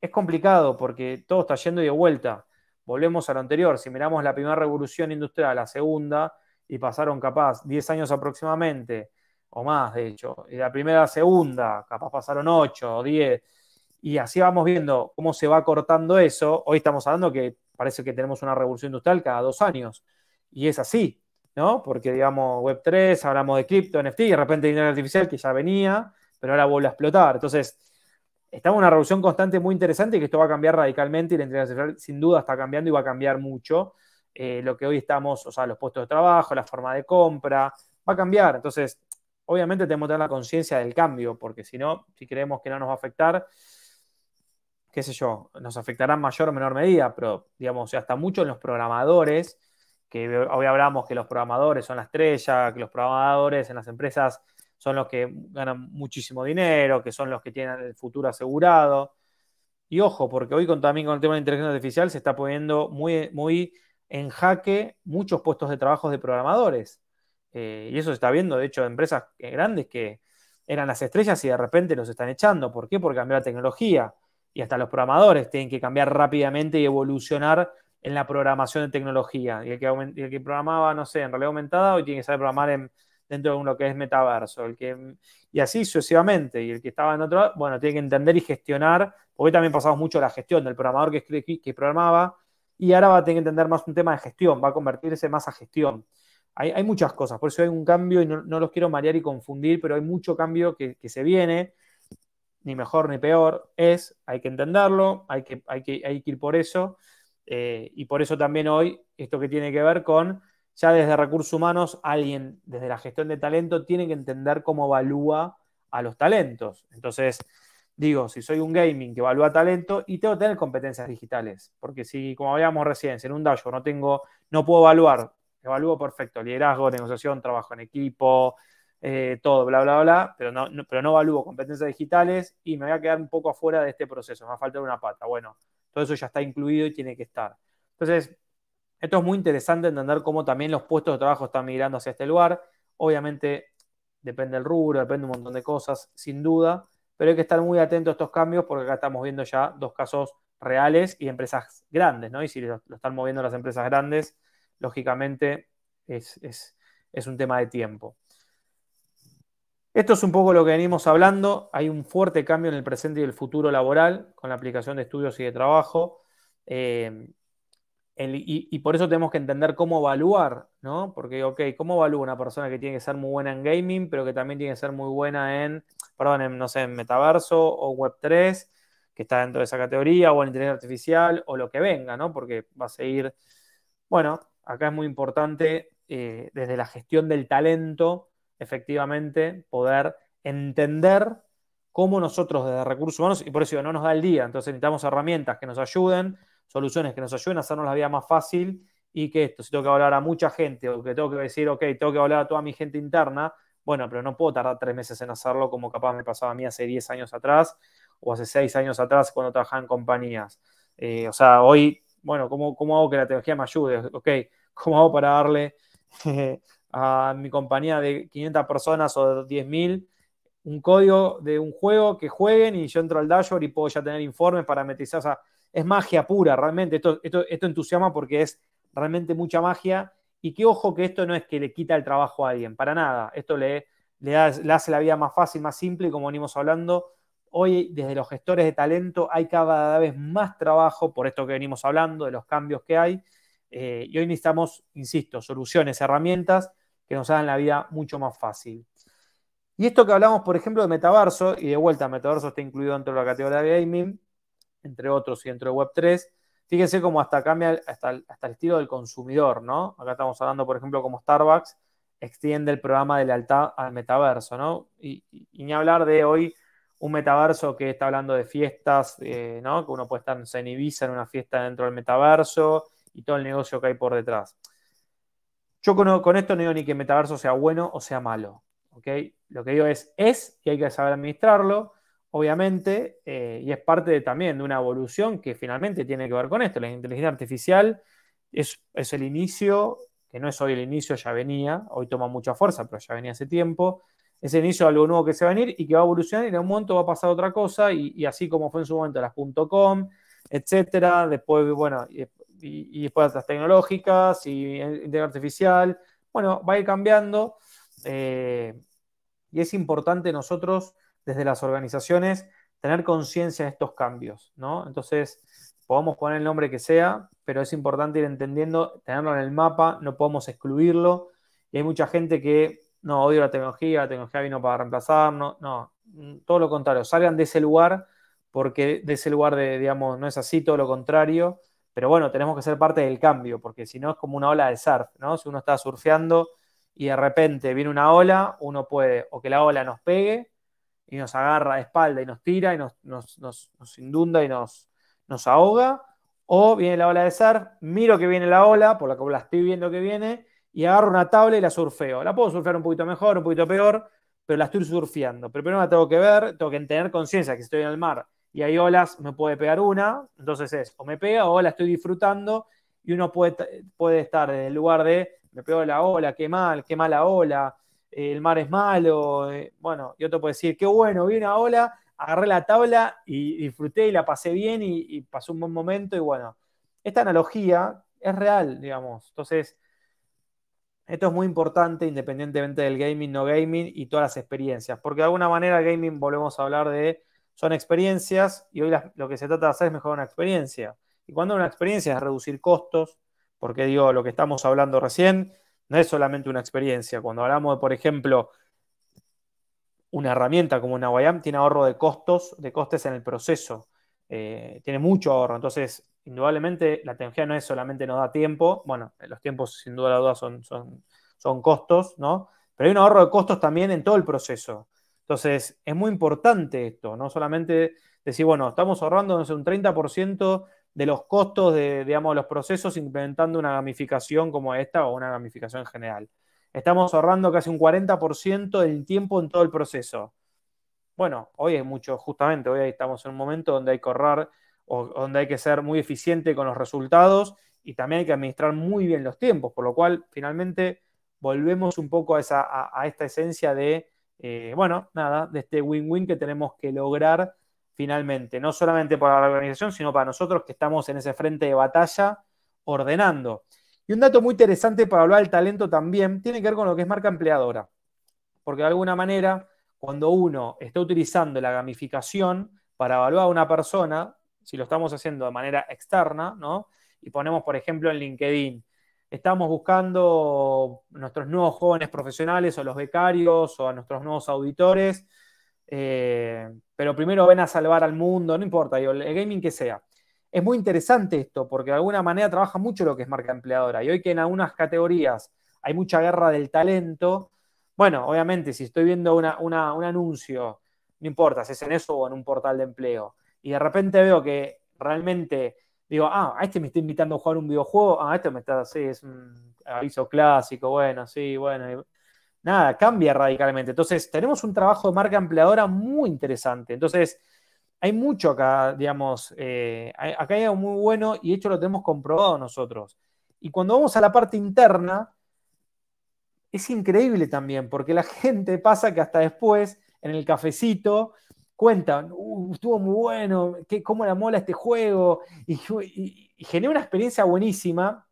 [SPEAKER 1] Es complicado porque todo está yendo y de vuelta. Volvemos a lo anterior. Si miramos la primera revolución industrial, la segunda, y pasaron capaz 10 años aproximadamente, o más de hecho, y la primera la segunda, capaz pasaron 8 o 10, y así vamos viendo cómo se va cortando eso. Hoy estamos hablando que parece que tenemos una revolución industrial cada dos años, y es así, ¿no? Porque digamos Web3, hablamos de cripto, NFT, y de repente dinero artificial que ya venía, pero ahora vuelve a explotar. Entonces, estamos en una revolución constante muy interesante y que esto va a cambiar radicalmente y la entrega artificial sin duda está cambiando y va a cambiar mucho. Eh, lo que hoy estamos, o sea, los puestos de trabajo, la forma de compra, va a cambiar. Entonces, obviamente tenemos que tener la conciencia del cambio, porque si no, si creemos que no nos va a afectar, qué sé yo, nos afectará en mayor o menor medida, pero digamos, hasta mucho en los programadores, que hoy hablamos que los programadores son la estrella, que los programadores en las empresas son los que ganan muchísimo dinero, que son los que tienen el futuro asegurado. Y ojo, porque hoy con, también con el tema de la inteligencia artificial se está poniendo muy, muy en jaque muchos puestos de trabajo de programadores. Eh, y eso se está viendo, de hecho, empresas eh, grandes que eran las estrellas y de repente los están echando. ¿Por qué? Porque cambió la tecnología. Y hasta los programadores tienen que cambiar rápidamente y evolucionar en la programación de tecnología. Y el que, el que programaba, no sé, en realidad aumentada, hoy tiene que saber programar en dentro de lo que es metaverso. El que, y así sucesivamente. Y el que estaba en otro, bueno, tiene que entender y gestionar, porque también pasamos mucho la gestión del programador que, que, que programaba, y ahora va a tener que entender más un tema de gestión, va a convertirse más a gestión. Hay, hay muchas cosas, por eso hay un cambio y no, no, los quiero marear y confundir, pero hay mucho cambio que, que, se viene, ni mejor ni peor, es, hay que entenderlo, hay que, hay que, hay que ir por eso, eh, y por eso también hoy esto que tiene que ver con ya desde recursos humanos, alguien desde la gestión de talento tiene que entender cómo evalúa a los talentos. Entonces, digo, si soy un gaming que evalúa talento y tengo que tener competencias digitales, porque si, como hablábamos recién, si en un dashboard no tengo, no puedo evaluar, evalúo perfecto, liderazgo, negociación, trabajo en equipo, eh, todo, bla, bla, bla, pero no, pero no evalúo competencias digitales y me voy a quedar un poco afuera de este proceso, me va a faltar una pata. Bueno, todo eso ya está incluido y tiene que estar. Entonces, esto es muy interesante entender cómo también los puestos de trabajo están migrando hacia este lugar. Obviamente depende del rubro, depende un montón de cosas, sin duda, pero hay que estar muy atentos a estos cambios porque acá estamos viendo ya dos casos reales y empresas grandes, ¿no? Y si lo, están moviendo las empresas grandes, lógicamente es, un tema de tiempo. Esto es un poco lo que venimos hablando. Hay un fuerte cambio en el presente y el futuro laboral con la aplicación de estudios y de trabajo. Eh, y, por eso tenemos que entender cómo evaluar, ¿no? Porque, ok, ¿cómo evalúa una persona que tiene que ser muy buena en gaming, pero que también tiene que ser muy buena en, perdón, no sé, en metaverso o Web3, que está dentro de esa categoría, o en inteligencia artificial, o lo que venga, ¿no? Porque va a seguir, bueno, acá es muy importante eh, desde la gestión del talento, efectivamente, poder entender cómo nosotros desde recursos humanos, y por eso no nos da el día, entonces necesitamos herramientas que nos ayuden soluciones que nos ayuden a hacernos la vida más fácil y que esto, si tengo que hablar a mucha gente o que tengo que decir, ok, tengo que hablar a toda mi gente interna, bueno, pero no puedo tardar tres meses en hacerlo como capaz me pasaba a mí hace 10 años atrás o hace 6 años atrás cuando trabajaba en compañías. Eh, o sea, hoy, bueno, ¿cómo, ¿cómo, hago que la tecnología me ayude? Ok, [LAUGHS] ¿cómo hago para darle eh, a mi compañía de 500 personas o de 10.000 un código de un juego que jueguen y yo entro al dashboard y puedo ya tener informes para a O es magia pura, realmente. Esto, esto, entusiasma porque es realmente mucha magia. Y que ojo que esto no es que le quita el trabajo a alguien, para nada. Esto le, le, hace la vida más fácil, más simple, y como venimos hablando. Hoy, desde los gestores de talento, hay cada vez más trabajo, por esto que venimos hablando, de los cambios que hay. Eh, y hoy necesitamos, insisto, soluciones, herramientas que nos hagan la vida mucho más fácil. Y esto que hablamos, por ejemplo, de metaverso, y de vuelta, metaverso está incluido dentro de la categoría de gaming, entre otros, y dentro de Web3. Fíjense cómo hasta cambia hasta, el estilo del consumidor, ¿no? Acá estamos hablando, por ejemplo, como Starbucks extiende el programa de lealtad al metaverso, ¿no? Y, ni hablar de hoy un metaverso que está hablando de fiestas, eh, ¿no? Que uno puede estar en Ibiza en una fiesta dentro del metaverso y todo el negocio que hay por detrás. Yo con, esto no digo ni que el metaverso sea bueno o sea malo, ¿ok? Lo que digo es, es y hay que saber administrarlo obviamente, eh, y es parte también de una evolución que finalmente tiene que ver con esto. La inteligencia artificial es, el inicio, que no es hoy el inicio, ya venía, hoy toma mucha fuerza, pero ya venía hace tiempo. Es el inicio de algo nuevo que se va a venir y que va a evolucionar y en un momento va a pasar otra cosa y, así como fue en su momento las .com, etcétera, después, bueno, y, después las tecnológicas y eh, inteligencia artificial, bueno, va a ir cambiando eh, y es importante nosotros desde las organizaciones tener conciencia de estos cambios, ¿no? Entonces, podemos poner el nombre que sea, pero es importante ir entendiendo, tenerlo en el mapa, no podemos excluirlo. Y hay mucha gente que, no, odio la tecnología, la tecnología vino para reemplazarnos, no, mm, todo lo contrario, salgan de ese lugar, porque de ese lugar, de, digamos, no es así, todo lo contrario. Pero bueno, tenemos que ser parte del cambio, porque si no es como una ola de surf, ¿no? Si uno está surfeando y de repente viene una ola, uno puede o que la ola nos pegue y nos agarra de espalda y nos tira y nos, nos, nos, nos inunda y nos, nos ahoga. O viene la ola de ser, miro que viene la ola, por la que la estoy viendo que viene, y agarro una tabla y la surfeo. La puedo surfear un poquito mejor, un poquito peor, pero la estoy surfeando. Pero primero la tengo que ver, tengo que tener conciencia que estoy en el mar y hay olas, me puede pegar una, entonces es o me pega o la estoy disfrutando y uno puede, puede estar en el lugar de me pegó la ola, qué mal, qué mala ola, el mar es malo, eh, bueno, y otro puede decir, qué bueno, vi una ola, agarré la tabla y disfruté y la pasé bien y, y pasó un buen momento y bueno, esta analogía es real, digamos. Entonces, esto es muy importante independientemente del gaming, no gaming y todas las experiencias, porque de alguna manera gaming, volvemos a hablar de, son experiencias y hoy lo que se trata de hacer es mejorar una experiencia. Y cuando una experiencia es reducir costos, porque digo, lo que estamos hablando recién, no es solamente una experiencia. Cuando hablamos de, por ejemplo, una herramienta como una Wayam tiene ahorro de costos, de costes en el proceso. Eh, tiene mucho ahorro. Entonces, indudablemente, la tecnología no es solamente nos da tiempo. Bueno, los tiempos, sin duda la duda, son, son, son costos, ¿no? Pero hay un ahorro de costos también en todo el proceso. Entonces, es muy importante esto, no solamente decir, bueno, estamos ahorrando un 30% de los costos de digamos, los procesos implementando una gamificación como esta o una gamificación general. Estamos ahorrando casi un 40% del tiempo en todo el proceso. Bueno, hoy es mucho, justamente, hoy estamos en un momento donde hay que ahorrar o donde hay que ser muy eficiente con los resultados y también hay que administrar muy bien los tiempos, por lo cual finalmente volvemos un poco a, esa, esta esencia de, eh, bueno, nada, de este win-win que tenemos que lograr finalmente, no solamente para la organización, sino para nosotros que estamos en ese frente de batalla ordenando. Y un dato muy interesante para hablar del talento también tiene que ver con lo que es marca empleadora, porque de alguna manera, cuando uno está utilizando la gamificación para evaluar a una persona, si lo estamos haciendo de manera externa, ¿no? Y ponemos, por ejemplo, en LinkedIn, estamos buscando nuestros nuevos jóvenes profesionales o los becarios o a nuestros nuevos auditores, eh, pero primero ven a salvar al mundo, no importa, el gaming que sea. Es muy interesante esto, porque de alguna manera trabaja mucho lo que es marca empleadora. Y hoy que en algunas categorías hay mucha guerra del talento, bueno, obviamente, si estoy viendo una, un anuncio, no importa si es en eso o en un portal de empleo, y de repente veo que realmente digo, ah, a este me está invitando a jugar un videojuego, ah, este me está, sí, es un aviso clásico, bueno, sí, bueno, nada, cambia radicalmente. Entonces, tenemos un trabajo de marca empleadora muy interesante. Entonces, hay mucho acá, digamos, eh, acá hay algo muy bueno y de hecho lo tenemos comprobado nosotros. Y cuando vamos a la parte interna, es increíble también, porque la gente pasa que hasta después, en el cafecito, cuentan, uh, estuvo muy bueno, cómo la mola este juego, y genera una experiencia buenísima,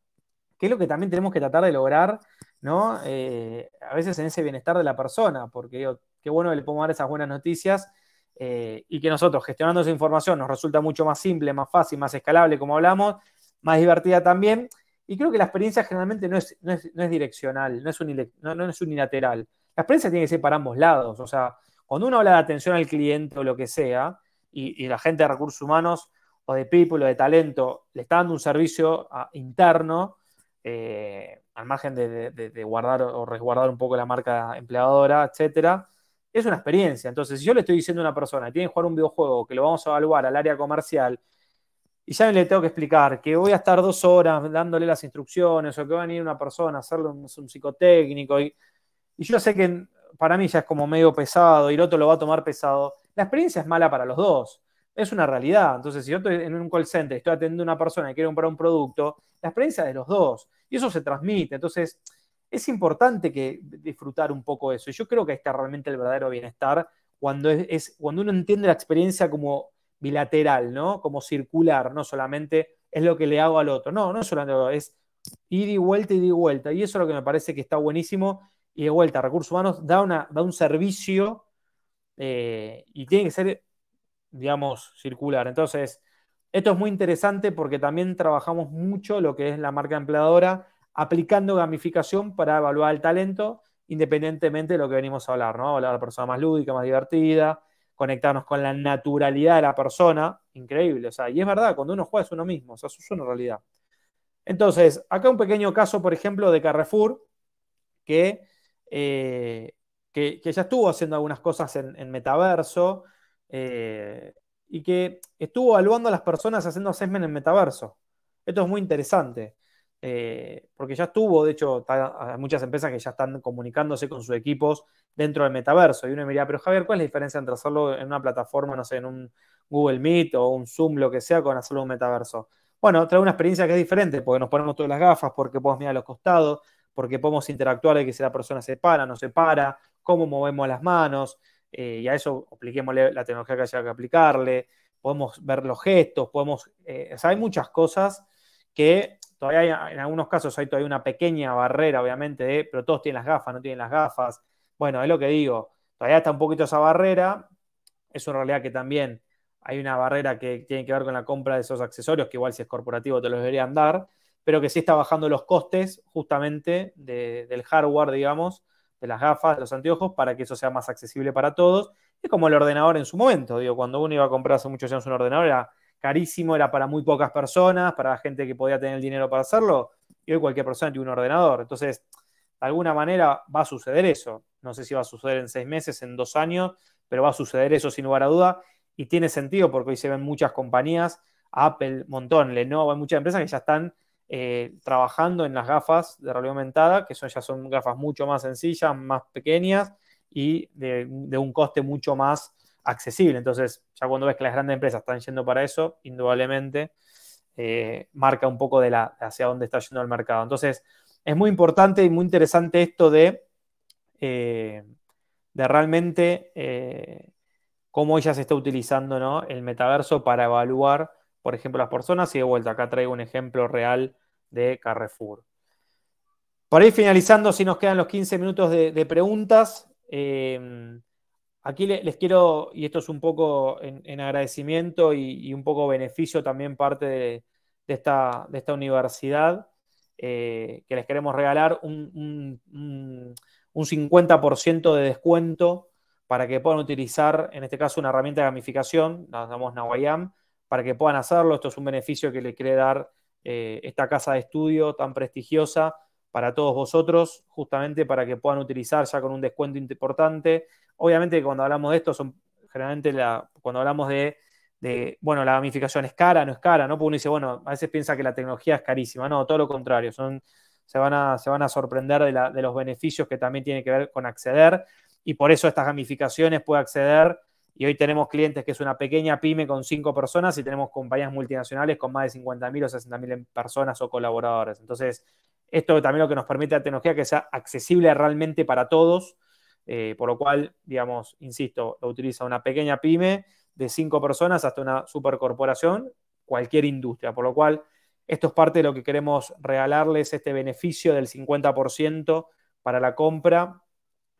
[SPEAKER 1] que es lo que también tenemos que tratar de lograr ¿no? Eh, a veces en ese bienestar de la persona, porque qué bueno que le podemos dar esas buenas noticias eh, y que nosotros gestionando esa información nos resulta mucho más simple, más fácil, más escalable, como hablamos, más divertida también. Y creo que la experiencia generalmente no es, no es, direccional, no es, no, es unilateral. La experiencia tiene que ser para ambos lados. O sea, cuando uno habla de atención al cliente o lo que sea, y, la gente de recursos humanos o de people o de talento le está dando un servicio ah, interno, eh, al margen de, guardar o resguardar un poco la marca empleadora, etcétera, es una experiencia. Entonces, si yo le estoy diciendo a una persona que tiene que jugar un videojuego, que lo vamos a evaluar al área comercial, y ya le tengo que explicar que voy a estar dos horas dándole las instrucciones, o que va a venir una persona a hacerle un, psicotécnico, y, y, yo sé que para mí ya es como medio pesado, y el otro lo va a tomar pesado, la experiencia es mala para los dos es una realidad. Entonces, si yo estoy en un call center, estoy atendiendo a una persona y quiere comprar un producto, la experiencia es de los dos. Y eso se transmite. Entonces, es importante que disfrutar un poco eso. Y yo creo que ahí está realmente el verdadero bienestar cuando, es, cuando uno entiende la experiencia como bilateral, ¿no? Como circular, no solamente es lo que le hago al otro. No, no solamente es ir y vuelta, ir y vuelta. Y eso es lo que me parece que está buenísimo. Y de vuelta, Recursos Humanos da, una, un servicio eh, y tiene que ser digamos, circular. Entonces, esto es muy interesante porque también trabajamos mucho lo que es la marca empleadora, aplicando gamificación para evaluar el talento, independientemente de lo que venimos a hablar, ¿no? Hablar de la persona más lúdica, más divertida, conectarnos con la naturalidad de la persona, increíble, o sea, y es verdad, cuando uno juega es uno mismo, o sea, es una realidad. Entonces, acá un pequeño caso, por ejemplo, de Carrefour, que, eh, que, ya estuvo haciendo algunas cosas en metaverso, eh, y que estuvo evaluando a las personas haciendo assessment en metaverso. Esto es muy interesante, eh, porque ya estuvo, de hecho, hay muchas empresas que ya están comunicándose con sus equipos dentro del metaverso. Y uno diría, pero Javier, ¿cuál es la diferencia entre hacerlo en una plataforma, no sé, en un Google Meet o un Zoom, lo que sea, con hacerlo en un metaverso? Bueno, trae una experiencia que es diferente, porque nos ponemos todas las gafas, porque podemos mirar a los costados, porque podemos interactuar Y que si la persona se para, no se para, cómo movemos las manos, eh, y a eso apliquémosle la tecnología que haya que aplicarle, podemos ver los gestos, podemos, eh, hay muchas cosas que todavía hay, en algunos casos hay todavía una pequeña barrera, obviamente, de, pero todos tienen las gafas, no tienen las gafas. Bueno, es lo que digo, todavía está un poquito esa barrera, es una realidad que también hay una barrera que tiene que ver con la compra de esos accesorios, que igual si es corporativo te los deberían dar, pero que sí está bajando los costes justamente del hardware, digamos, de las gafas, de los anteojos, para que eso sea más accesible para todos. Es como el ordenador en su momento, digo, cuando uno iba a comprar hace muchos años un ordenador era carísimo, era para muy pocas personas, para la gente que podía tener el dinero para hacerlo, y hoy cualquier persona tiene un ordenador. Entonces, de alguna manera va a suceder eso. No sé si va a suceder en seis meses, en dos años, pero va a suceder eso sin lugar a duda. Y tiene sentido porque hoy se ven muchas compañías, Apple, montón, Lenovo, hay muchas empresas que ya están eh, trabajando en las gafas de realidad aumentada, que son, ya son gafas mucho más sencillas, más pequeñas y de, un coste mucho más accesible. Entonces, ya cuando ves que las grandes empresas están yendo para eso, indudablemente eh, marca un poco de la, hacia dónde está yendo el mercado. Entonces, es muy importante y muy interesante esto de, eh, de realmente cómo ella se está utilizando el metaverso para evaluar, por ejemplo, las personas. Y de vuelta, acá traigo un ejemplo real de Carrefour. Por ahí finalizando, si nos quedan los 15 minutos de, preguntas, em, aquí les, quiero, y esto es un poco en, agradecimiento y, un poco beneficio también parte de, esta, universidad, eh, que les queremos regalar un, 50% de descuento para que puedan utilizar, en este caso, una herramienta de gamificación, la llamamos Nahuayam, para que puedan hacerlo. Esto es un beneficio que le quiere dar eh, esta casa de estudio tan prestigiosa para todos vosotros, justamente para que puedan utilizar ya con un descuento importante. Obviamente cuando hablamos de esto, son generalmente cuando hablamos de, bueno, la gamificación es cara, no es cara, ¿no? Porque uno dice, bueno, a veces piensa que la tecnología es carísima, no, todo lo contrario, son, se, van a, se van a sorprender de, de los beneficios que también tiene que ver con acceder y por eso estas gamificaciones puede acceder y hoy tenemos clientes que es una pequeña pyme con cinco personas y tenemos compañías multinacionales con más de 50.000 o 60.000 em, personas o colaboradores. Entonces, esto también lo que nos permite la tecnología que sea accesible realmente para todos, eh, por lo cual, digamos, insisto, lo utiliza una pequeña pyme de cinco personas hasta una supercorporación, cualquier industria, por lo cual esto es parte de lo que queremos regalarles, este beneficio del 50% para la compra,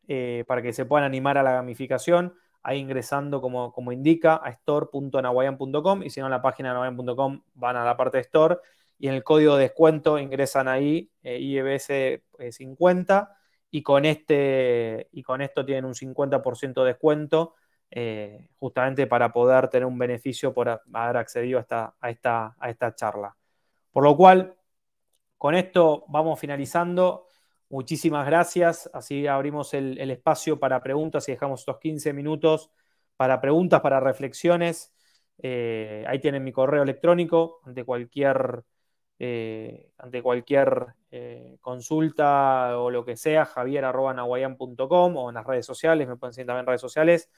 [SPEAKER 1] eh, para que se puedan animar a la gamificación ahí ingresando como, como indica a store.nahuayan.com y si no en la página de nahuayan.com van a la parte de store y en el código de descuento ingresan ahí eh, IBS 50 eh, y con, este, y con esto tienen un 50% de descuento eh, justamente para poder tener un beneficio por haber accedido a esta, a esta, a esta charla. Por lo cual, con esto vamos finalizando. Muchísimas gracias. Así abrimos el, espacio para preguntas y dejamos estos 15 minutos para preguntas, para reflexiones. Eh, ahí tienen mi correo electrónico ante cualquier, eh, ante cualquier eh, consulta o lo que sea, javier.nahuayan.com o en las redes sociales, me pueden seguir también en redes sociales,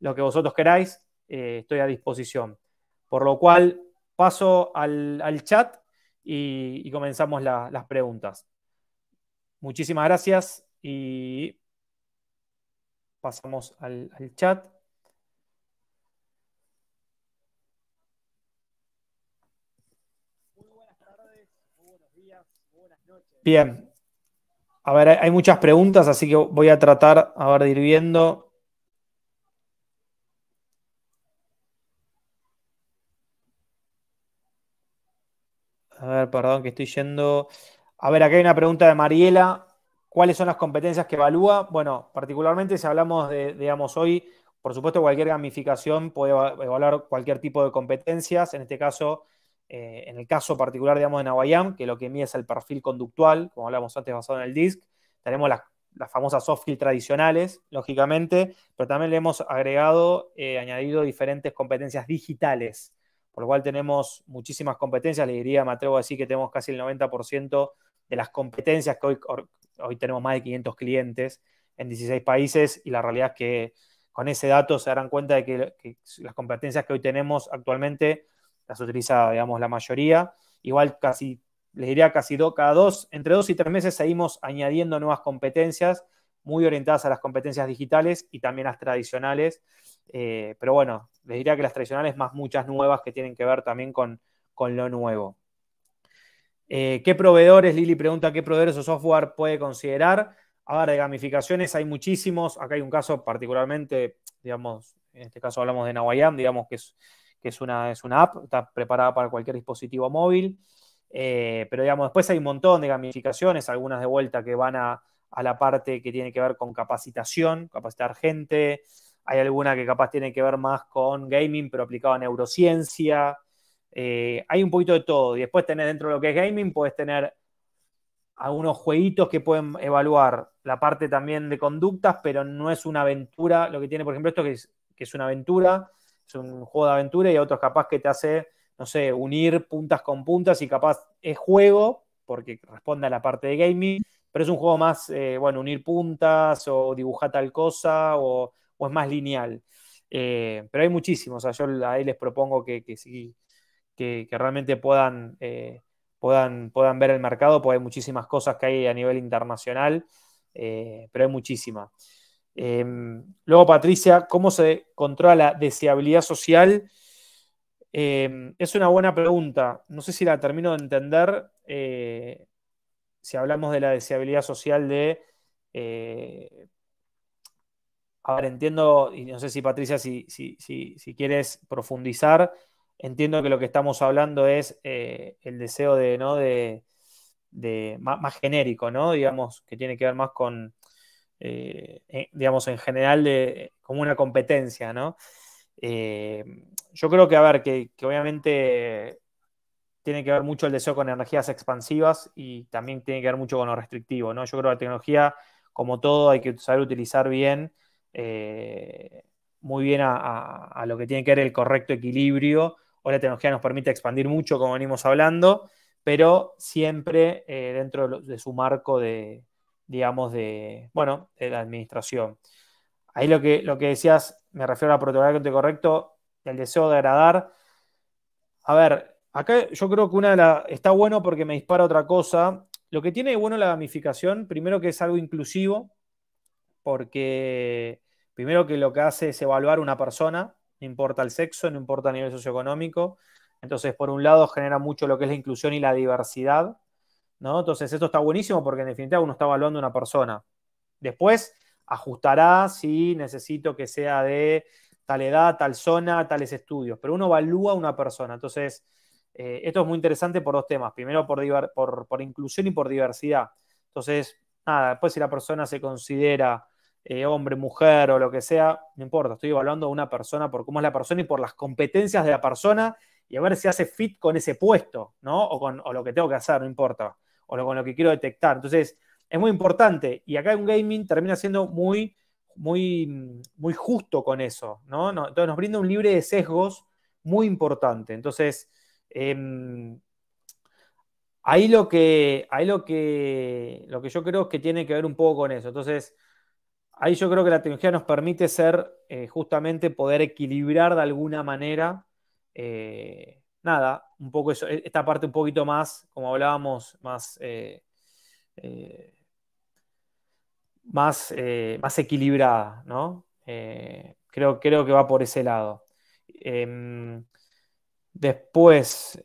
[SPEAKER 1] lo que vosotros queráis, estoy a disposición. Por lo cual, paso al, chat y, comenzamos las preguntas. Muchísimas gracias y pasamos al, chat. Muy buenas tardes, buenos días, buenas noches. Bien. A ver, hay muchas preguntas, así que voy a tratar a ver de ir viendo. A ver, perdón, que estoy yendo. A ver, acá hay una pregunta de Mariela. ¿Cuáles son las competencias que evalúa? Bueno, particularmente si hablamos de, digamos, hoy, por supuesto, cualquier gamificación puede evaluar cualquier tipo de competencias. En este caso, eh, en el caso particular, digamos, de Navayam, que lo que mide es el perfil conductual, como hablamos antes basado en el DISC, tenemos las, famosas soft skills tradicionales, lógicamente, pero también le hemos agregado, eh, añadido diferentes competencias digitales, por lo cual tenemos muchísimas competencias, le diría, me atrevo a decir que tenemos casi el 90% de las competencias que hoy, hoy tenemos más de 500 clientes en 16 países y la realidad es que con ese dato se darán cuenta de que, las competencias que hoy tenemos actualmente las utiliza, digamos, la mayoría. Igual casi, les diría casi do, cada dos, entre dos y tres meses seguimos añadiendo nuevas competencias muy orientadas a las competencias digitales y también las tradicionales. Eh, pero bueno, les diría que las tradicionales más muchas nuevas que tienen que ver también con lo nuevo. Eh, ¿Qué proveedores, Lili pregunta, qué proveedores o software puede considerar? ahora de gamificaciones hay muchísimos. Acá hay un caso particularmente, digamos, en este caso hablamos de Nahuayam, digamos que es, que es, una, es una app, está preparada para cualquier dispositivo móvil. Eh, pero digamos, después hay un montón de gamificaciones, algunas de vuelta que van a, a la parte que tiene que ver con capacitación, capacitar gente. Hay alguna que capaz tiene que ver más con gaming, pero aplicado a neurociencia. Eh, hay un poquito de todo. Y después tener dentro de lo que es gaming, puedes tener algunos jueguitos que pueden evaluar la parte también de conductas, pero no es una aventura. Lo que tiene, por ejemplo, esto que es, una aventura, es un juego de aventura y otros capaz que te hace, no sé, unir puntas con puntas y capaz es juego, porque responde a la parte de gaming, pero es un juego más, eh, bueno, unir puntas o dibujar tal cosa o, es más lineal. Eh, pero hay muchísimos, o sea, yo ahí les propongo que, que que, realmente puedan, eh, puedan, puedan ver el mercado, porque hay muchísimas cosas que hay a nivel internacional, eh, pero hay muchísimas. Em, luego, Patricia, ¿cómo se controla la deseabilidad social? Em, es una buena pregunta. No sé si la termino de entender eh, si hablamos de la deseabilidad social de... Ahora a ver, entiendo, y no sé si Patricia, si quieres profundizar, entiendo que lo que estamos hablando es eh, el deseo de, ¿no? de, más, genérico, ¿no? Digamos, que tiene que ver más con, eh, digamos, en general, de, como una competencia, ¿no? Eh, yo creo que, a ver, que, obviamente tiene que ver mucho el deseo con energías expansivas y también tiene que ver mucho con lo restrictivo, ¿no? Yo creo que la tecnología, como todo, hay que saber utilizar bien muy bien a, lo que tiene que ver el correcto equilibrio. Hoy la tecnología nos permite expandir mucho, como venimos hablando, pero siempre eh, dentro de su marco de, digamos, de, bueno, de la administración. Ahí lo que, lo que decías, me refiero a la protocolo correcto, el deseo de agradar. A ver, acá yo creo que una de la, está bueno porque me dispara otra cosa. Lo que tiene de bueno la gamificación, primero que es algo inclusivo, porque Primero que lo que hace es evaluar una persona, no importa el sexo, no importa el nivel socioeconómico. Entonces, por un lado, genera mucho lo que es la inclusión y la diversidad. ¿no? Entonces, esto está buenísimo porque en definitiva uno está evaluando una persona. Después, ajustará si necesito que sea de tal edad, tal zona, tales estudios. Pero uno evalúa a una persona. Entonces, eh, esto es muy interesante por dos temas. Primero, por, por, por inclusión y por diversidad. Entonces, nada, después si la persona se considera eh, hombre, mujer o lo que sea, no importa, estoy evaluando a una persona por cómo es la persona y por las competencias de la persona y a ver si hace fit con ese puesto, ¿no? O con lo que tengo que hacer, no importa, o con lo que quiero detectar. Entonces, es muy importante y acá un gaming termina siendo muy, muy, muy justo con eso, ¿no? Entonces nos brinda un libre de sesgos muy importante. Entonces, em, ahí, lo que, ahí lo, que, lo que yo creo que tiene que ver un poco con eso. Entonces, Ahí yo creo que la tecnología nos permite ser, eh, justamente, poder equilibrar de alguna manera, eh, nada, un poco eso, e, esta parte un poquito más, como hablábamos, más, eh, más, más equilibrada, ¿no? creo, creo que va por ese lado. Em, después,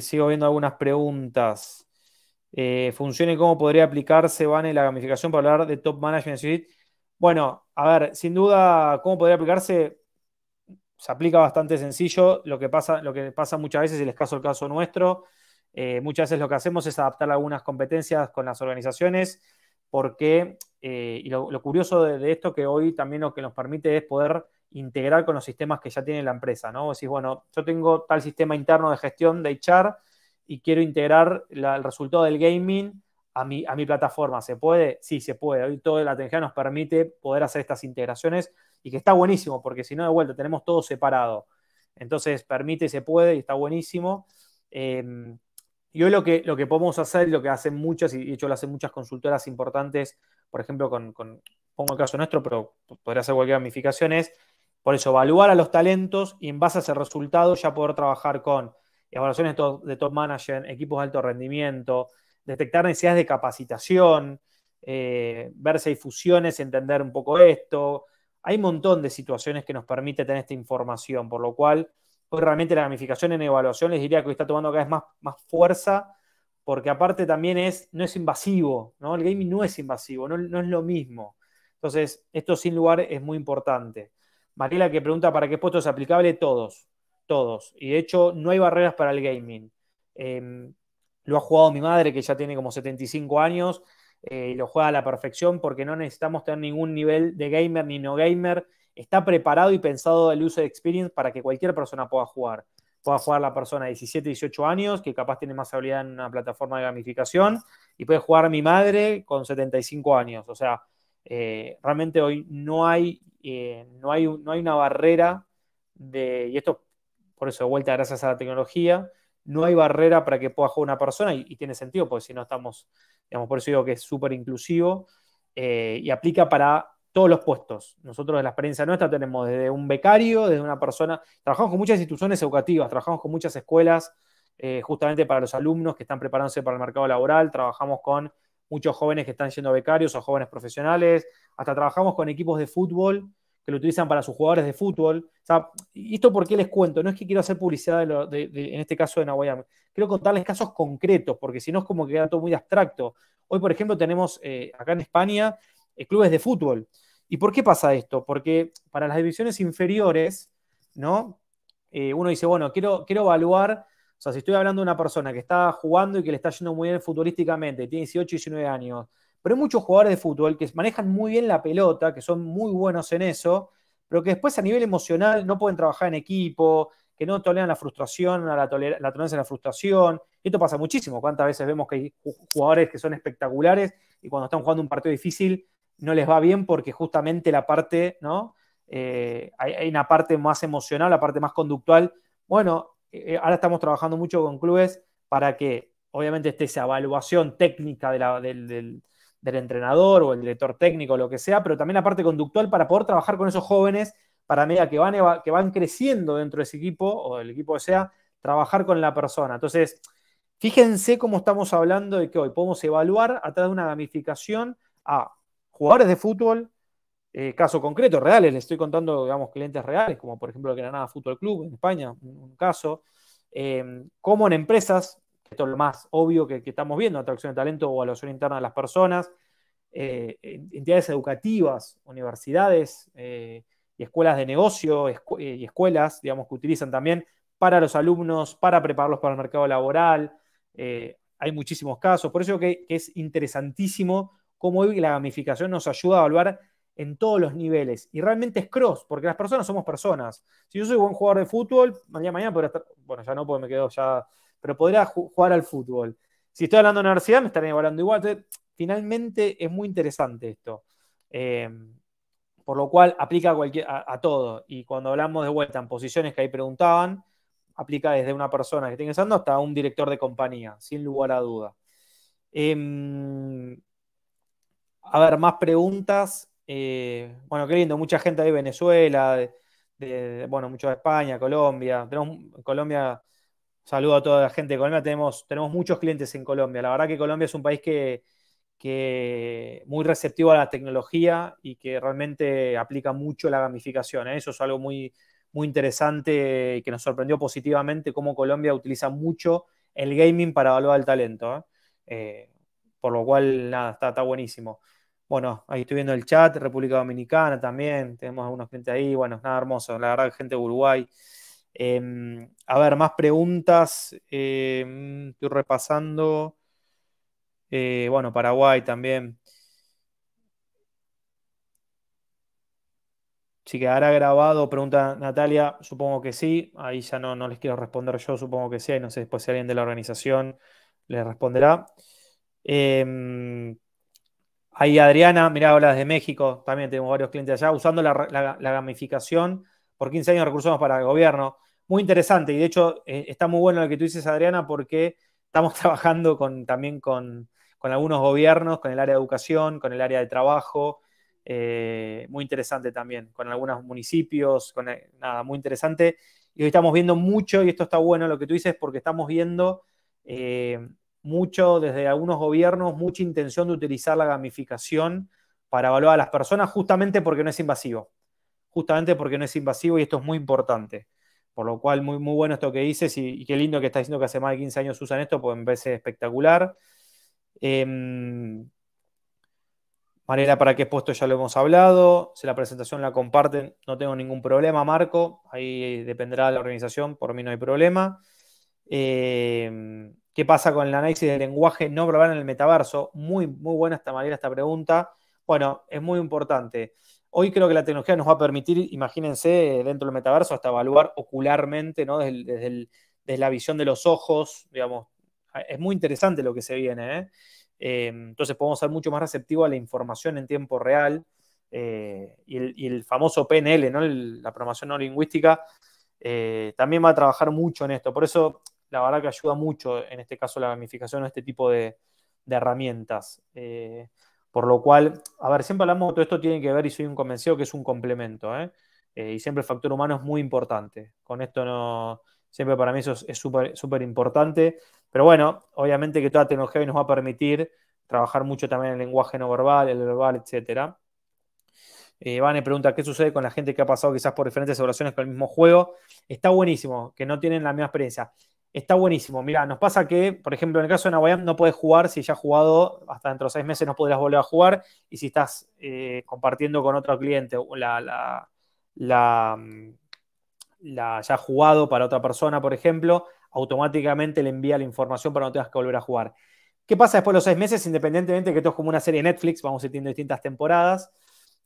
[SPEAKER 1] sigo viendo algunas preguntas. Funcione cómo podría aplicarse, Van, en la gamificación para hablar de Top Management Suite bueno, a ver, sin duda, ¿cómo podría aplicarse? Se aplica bastante sencillo. Lo que pasa, lo que pasa muchas veces, y el caso el caso nuestro, eh, muchas veces lo que hacemos es adaptar algunas competencias con las organizaciones, porque, eh, y lo, curioso de, esto que hoy también lo que nos permite es poder integrar con los sistemas que ya tiene la empresa, ¿no? Decís, bueno, yo tengo tal sistema interno de gestión de HR y quiero integrar el resultado del gaming a mi, plataforma. ¿Se puede? Sí, se puede. Hoy toda la tecnología nos permite poder hacer estas integraciones y que está buenísimo, porque si no, de vuelta, tenemos todo separado. Entonces, permite, se puede y está buenísimo. Em, y hoy lo que, lo que podemos hacer, y lo que hacen muchas, y de hecho lo hacen muchas consultoras importantes, por ejemplo, con, pongo el caso nuestro, pero podría hacer cualquier ramificación, es por eso evaluar a los talentos y en base a ese resultado ya poder trabajar con evaluaciones de top manager, equipos de alto rendimiento, detectar necesidades de capacitación, verse eh, ver fusiones, entender un poco esto. Hay un montón de situaciones que nos permite tener esta información, por lo cual hoy realmente la gamificación en evaluación les diría que hoy está tomando cada vez más, fuerza, porque aparte también es, no es invasivo, ¿no? El gaming no es invasivo, no, es lo mismo. Entonces, esto sin lugar es muy importante. Mariela que pregunta para qué puesto es aplicable, todos, todos. Y de hecho, no hay barreras para el gaming. Em, lo ha jugado mi madre, que ya tiene como 75 años, eh, y lo juega a la perfección porque no necesitamos tener ningún nivel de gamer ni no gamer. Está preparado y pensado el de experience para que cualquier persona pueda jugar. Pueda jugar la persona de 17, 18 años, que capaz tiene más habilidad en una plataforma de gamificación, y puede jugar mi madre con 75 años. O sea, eh, realmente hoy no hay, eh, no, hay, no hay una barrera de, y esto por eso de vuelta gracias a la tecnología, no hay barrera para que pueda jugar una persona y, tiene sentido, porque si no estamos, digamos, por eso digo que es súper inclusivo eh, y aplica para todos los puestos. Nosotros en la experiencia nuestra tenemos desde un becario, desde una persona, trabajamos con muchas instituciones educativas, trabajamos con muchas escuelas, eh, justamente para los alumnos que están preparándose para el mercado laboral, trabajamos con muchos jóvenes que están siendo becarios o jóvenes profesionales, hasta trabajamos con equipos de fútbol que lo utilizan para sus jugadores de fútbol. O sea, esto por qué les cuento, no es que quiero hacer publicidad en este caso de York, quiero contarles casos concretos, porque si no es como que queda todo muy abstracto. Hoy, por ejemplo, tenemos eh, acá en España eh, clubes de fútbol. ¿Y por qué pasa esto? Porque para las divisiones inferiores, ¿no? Eh, uno dice, bueno, quiero, quiero evaluar, o sea, si estoy hablando de una persona que está jugando y que le está yendo muy bien futbolísticamente, tiene 18, 19 años, pero hay muchos jugadores de fútbol que manejan muy bien la pelota, que son muy buenos en eso, pero que después a nivel emocional no pueden trabajar en equipo, que no toleran la frustración, la, tolerancia a la frustración. esto pasa muchísimo. ¿Cuántas veces vemos que hay jugadores que son espectaculares y cuando están jugando un partido difícil no les va bien porque justamente la parte, ¿no? Eh, hay, una parte más emocional, la parte más conductual. Bueno, eh, ahora estamos trabajando mucho con clubes para que obviamente esté esa evaluación técnica del del entrenador o el director técnico, lo que sea, pero también la parte conductual para poder trabajar con esos jóvenes para medida que van, que van creciendo dentro de ese equipo o del equipo que sea, trabajar con la persona. Entonces, fíjense cómo estamos hablando de que hoy podemos evaluar a través de una gamificación a jugadores de fútbol, eh, casos concretos, reales, les estoy contando, digamos, clientes reales, como por ejemplo el Granada Fútbol Club en España, un, caso, eh, como en empresas esto es lo más obvio que, estamos viendo, atracción de talento o evaluación interna de las personas, eh, entidades educativas, universidades eh, y escuelas de negocio eh, y escuelas, digamos, que utilizan también para los alumnos, para prepararlos para el mercado laboral. hay muchísimos casos, por eso que, que es interesantísimo cómo hoy la gamificación nos ayuda a evaluar en todos los niveles. Y realmente es cross, porque las personas somos personas. Si yo soy buen jugador de fútbol, mañana mañana podría estar, bueno, ya no, porque me quedo ya pero podría jugar al fútbol. Si estoy hablando de universidad, me estaría evaluando igual. finalmente es muy interesante esto. Eh, por lo cual aplica a, todo. Y cuando hablamos de vuelta en posiciones que ahí preguntaban, aplica desde una persona que esté ingresando hasta un director de compañía, sin lugar a duda. Em, a ver, más preguntas. Eh, bueno, qué lindo, mucha gente de Venezuela, de, bueno, mucho de España, Colombia. Tenemos Colombia saludo a toda la gente de Colombia. Tenemos, tenemos muchos clientes en Colombia. La verdad que Colombia es un país que, que muy receptivo a la tecnología y que realmente aplica mucho la gamificación. ¿eh? Eso es algo muy, muy interesante y que nos sorprendió positivamente cómo Colombia utiliza mucho el gaming para evaluar el talento. ¿eh? Eh, por lo cual, nada, está, está, buenísimo. Bueno, ahí estoy viendo el chat, República Dominicana también, tenemos algunos clientes ahí, bueno, nada hermoso, la verdad, gente de Uruguay. Em, a ver, más preguntas. Em, estoy repasando. Eh, bueno, Paraguay también. Si quedará grabado, pregunta Natalia, supongo que sí. Ahí ya no, no les quiero responder yo, supongo que sí. no sé después si alguien de la organización les responderá. Em, ahí Adriana, mirá, hablas de México, también tenemos varios clientes allá, usando la gamificación por 15 años recursamos para el gobierno. Muy interesante y de hecho eh, está muy bueno lo que tú dices, Adriana, porque estamos [LAUGHS] trabajando también con, algunos gobiernos, con el área de educación, con el área de trabajo. Eh, muy interesante también, con algunos municipios, con eh, nada, muy interesante. Y hoy estamos viendo mucho, y esto está bueno lo que tú dices, porque estamos viendo mucho desde algunos gobiernos, mucha intención de utilizar la gamificación para evaluar a las personas, justamente porque no es invasivo justamente porque no es invasivo y esto es muy importante. Por lo cual, muy, muy bueno esto que dices y, qué lindo que estás diciendo que hace más de 15 años usan esto, pues me parece espectacular. Eh, ¿para qué puesto ya lo hemos hablado? Si la presentación la comparten, no tengo ningún problema, Marco. Ahí eh, dependerá de la organización, por mí no hay problema. Em, ¿Qué pasa con el análisis del lenguaje no verbal en el metaverso? Muy, muy buena esta manera esta pregunta. Bueno, es muy importante. Hoy creo que la tecnología nos va a permitir, imagínense, dentro del metaverso, hasta evaluar ocularmente, ¿no? Desde, la visión de los ojos, digamos. Ah, es muy interesante lo que se viene, ¿eh? Eh, entonces podemos ser mucho más receptivos a la información en tiempo real. Eh, y, el, famoso PNL, ¿no? la programación no lingüística, también va a trabajar mucho en esto. Por eso, la verdad que ayuda mucho, en este caso, la gamificación de este tipo de, herramientas. Por lo cual, a ver, siempre hablamos, todo esto tiene que ver, y soy un convencido que es un complemento, ¿eh? ¿eh? y siempre el factor humano es muy importante. Con esto no, siempre para mí eso es súper importante. Pero bueno, obviamente que toda tecnología hoy nos va a permitir trabajar mucho también el lenguaje no verbal, el verbal, etc. Eh, Vane pregunta, ¿qué sucede con la gente que ha pasado quizás por diferentes evaluaciones con el mismo juego? Está buenísimo, que no tienen la misma experiencia está buenísimo. Mira, nos pasa que, por ejemplo, en el caso de Nahuayán no puedes jugar si ya has jugado, hasta dentro de seis meses no podrás volver a jugar. Y si estás eh, compartiendo con otro cliente la, la, mm, la, ya jugado para otra persona, por ejemplo, automáticamente le envía la información para no tengas que volver a jugar. ¿Qué pasa después de los seis meses? Independientemente de que esto es como una serie de Netflix, vamos a ir teniendo distintas temporadas.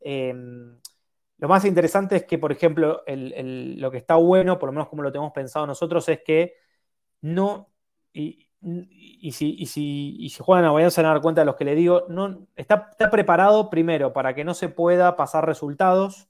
[SPEAKER 1] Em, lo más interesante es que, por ejemplo, lo que está bueno, por lo menos como lo tenemos pensado nosotros, es que no, y, y, si, y, si, y si, juegan a a dar cuenta de los que le digo, no, está, está, preparado primero para que no se pueda pasar resultados.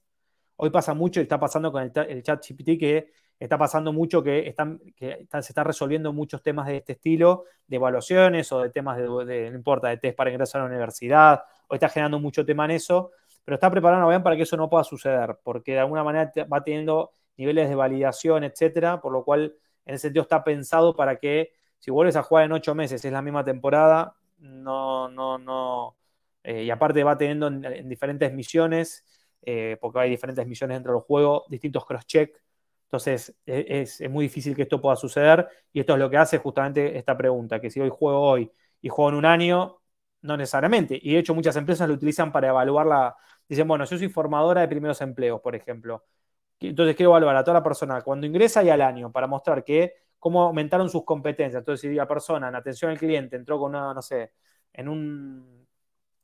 [SPEAKER 1] Hoy pasa mucho y está pasando con el, chat GPT que está pasando mucho que, están, que se están resolviendo muchos temas de este estilo, de evaluaciones o de temas de, no importa, de test para ingresar a la universidad, o está generando mucho tema en eso, pero está preparado para que eso no pueda suceder, porque de alguna manera va teniendo niveles de validación, etcétera, por lo cual en ese sentido está pensado para que si vuelves a jugar en ocho meses, es la misma temporada, no, no, no. Eh, y aparte va teniendo en, diferentes misiones, eh, porque hay diferentes misiones dentro del juego, distintos cross-check. Entonces e, es, muy difícil que esto pueda suceder y esto es lo que hace justamente esta pregunta, que si hoy juego hoy y juego en un año, no necesariamente. Y de hecho muchas empresas lo utilizan para evaluar la... Dicen, bueno, yo soy formadora de primeros empleos, por ejemplo. Entonces quiero evaluar a toda la persona cuando ingresa y al año para mostrar que cómo aumentaron sus competencias. Entonces, si la persona en atención al cliente entró con una, no sé, en un,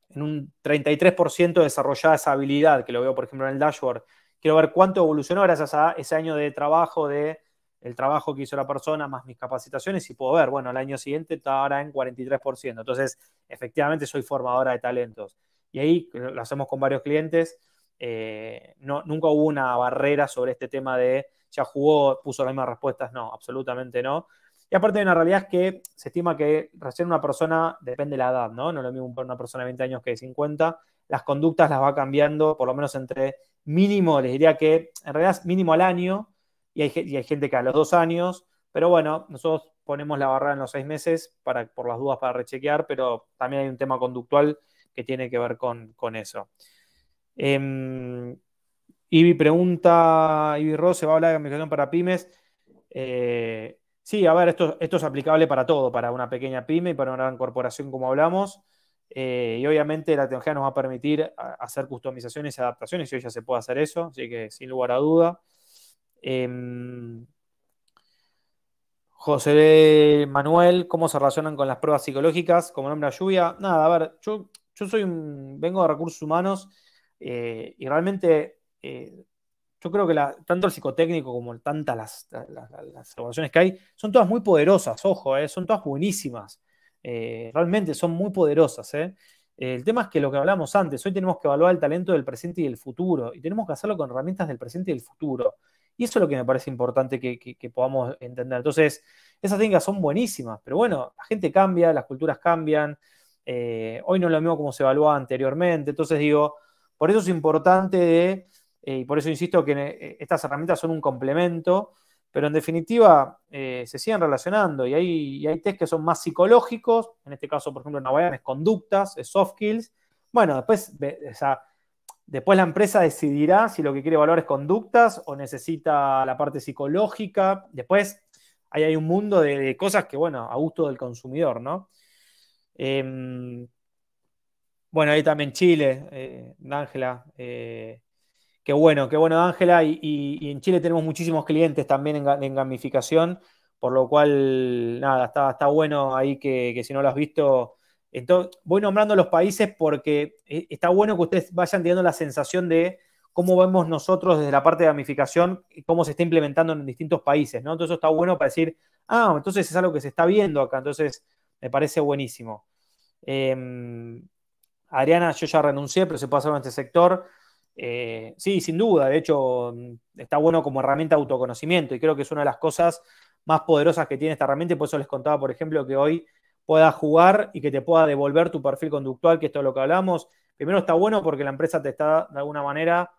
[SPEAKER 1] en un 33% desarrollada esa habilidad, que lo veo, por ejemplo, en el dashboard, quiero ver cuánto evolucionó gracias a ese año de trabajo, de el trabajo que hizo la persona, más mis capacitaciones, y puedo ver, bueno, el año siguiente está ahora en 43%. Entonces, efectivamente, soy formadora de talentos. Y ahí lo hacemos con varios clientes eh, no, nunca hubo una barrera sobre este tema de ya jugó, puso las mismas respuestas, no, absolutamente no. Y aparte de una realidad es que se estima que recién una persona, depende de la edad, ¿no? No lo mismo una persona de 20 años que de 50, las conductas las va cambiando, por lo menos entre mínimo, les diría que en realidad es mínimo al año, y hay, gente que a los dos años, pero bueno, nosotros ponemos la barrera en los seis meses para, por las dudas para rechequear, pero también hay un tema conductual que tiene que ver con, con eso y em, mi pregunta, Ibi Ross, se va a hablar de gamificación para pymes. Eh, sí, a ver, esto, esto, es aplicable para todo, para una pequeña pyme y para una gran corporación como hablamos. Eh, y obviamente la tecnología nos va a permitir hacer customizaciones y adaptaciones y hoy ya se puede hacer eso, así que sin lugar a duda. Em, José Manuel, ¿cómo se relacionan con las pruebas psicológicas como nombre a lluvia? Nada, a ver, yo, yo soy un, vengo de recursos humanos eh, y realmente eh, yo creo que tanto el psicotécnico como tantas las, evaluaciones que hay son todas muy poderosas, ojo, eh, son todas buenísimas. realmente son muy poderosas. El tema es que lo que hablamos antes, hoy tenemos que evaluar el talento del presente y del futuro, y tenemos que hacerlo con herramientas del presente y del futuro. Y eso es lo que me parece importante que, podamos entender. Entonces, esas técnicas son buenísimas, pero bueno, la gente cambia, las culturas cambian. hoy no es lo mismo como se evaluaba anteriormente. Entonces, digo, por eso es importante eh, y por eso insisto que eh, estas herramientas son un complemento, pero en definitiva eh, se siguen relacionando y hay, test que son más psicológicos, en este caso, por ejemplo, en Hawaiian es conductas, es soft skills. Bueno, después, después la empresa decidirá si lo que quiere evaluar es conductas o necesita la parte psicológica. Después hay un mundo de, cosas que, bueno, a gusto del consumidor, ¿no? Em, bueno, ahí también Chile, eh, Ángela. Eh, qué bueno, qué bueno, Ángela. Y, en Chile tenemos muchísimos clientes también en, gamificación, por lo cual, nada, está, está bueno ahí que, si no lo has visto. Entonces, voy nombrando los países porque eh, está bueno que ustedes vayan teniendo la sensación de cómo vemos nosotros desde la parte de gamificación y cómo se está implementando en distintos países, ¿no? Entonces está bueno para decir, ah, entonces es algo que se está viendo acá, entonces me parece buenísimo. Em, Adriana, yo ya renuncié, pero se puede hacer en este sector. Eh, sí, sin duda, de hecho, está bueno como herramienta de autoconocimiento y creo que es una de las cosas más poderosas que tiene esta herramienta por eso les contaba, por ejemplo, que hoy puedas jugar y que te pueda devolver tu perfil conductual, que esto es lo que hablamos. Primero está bueno porque la empresa te está de alguna manera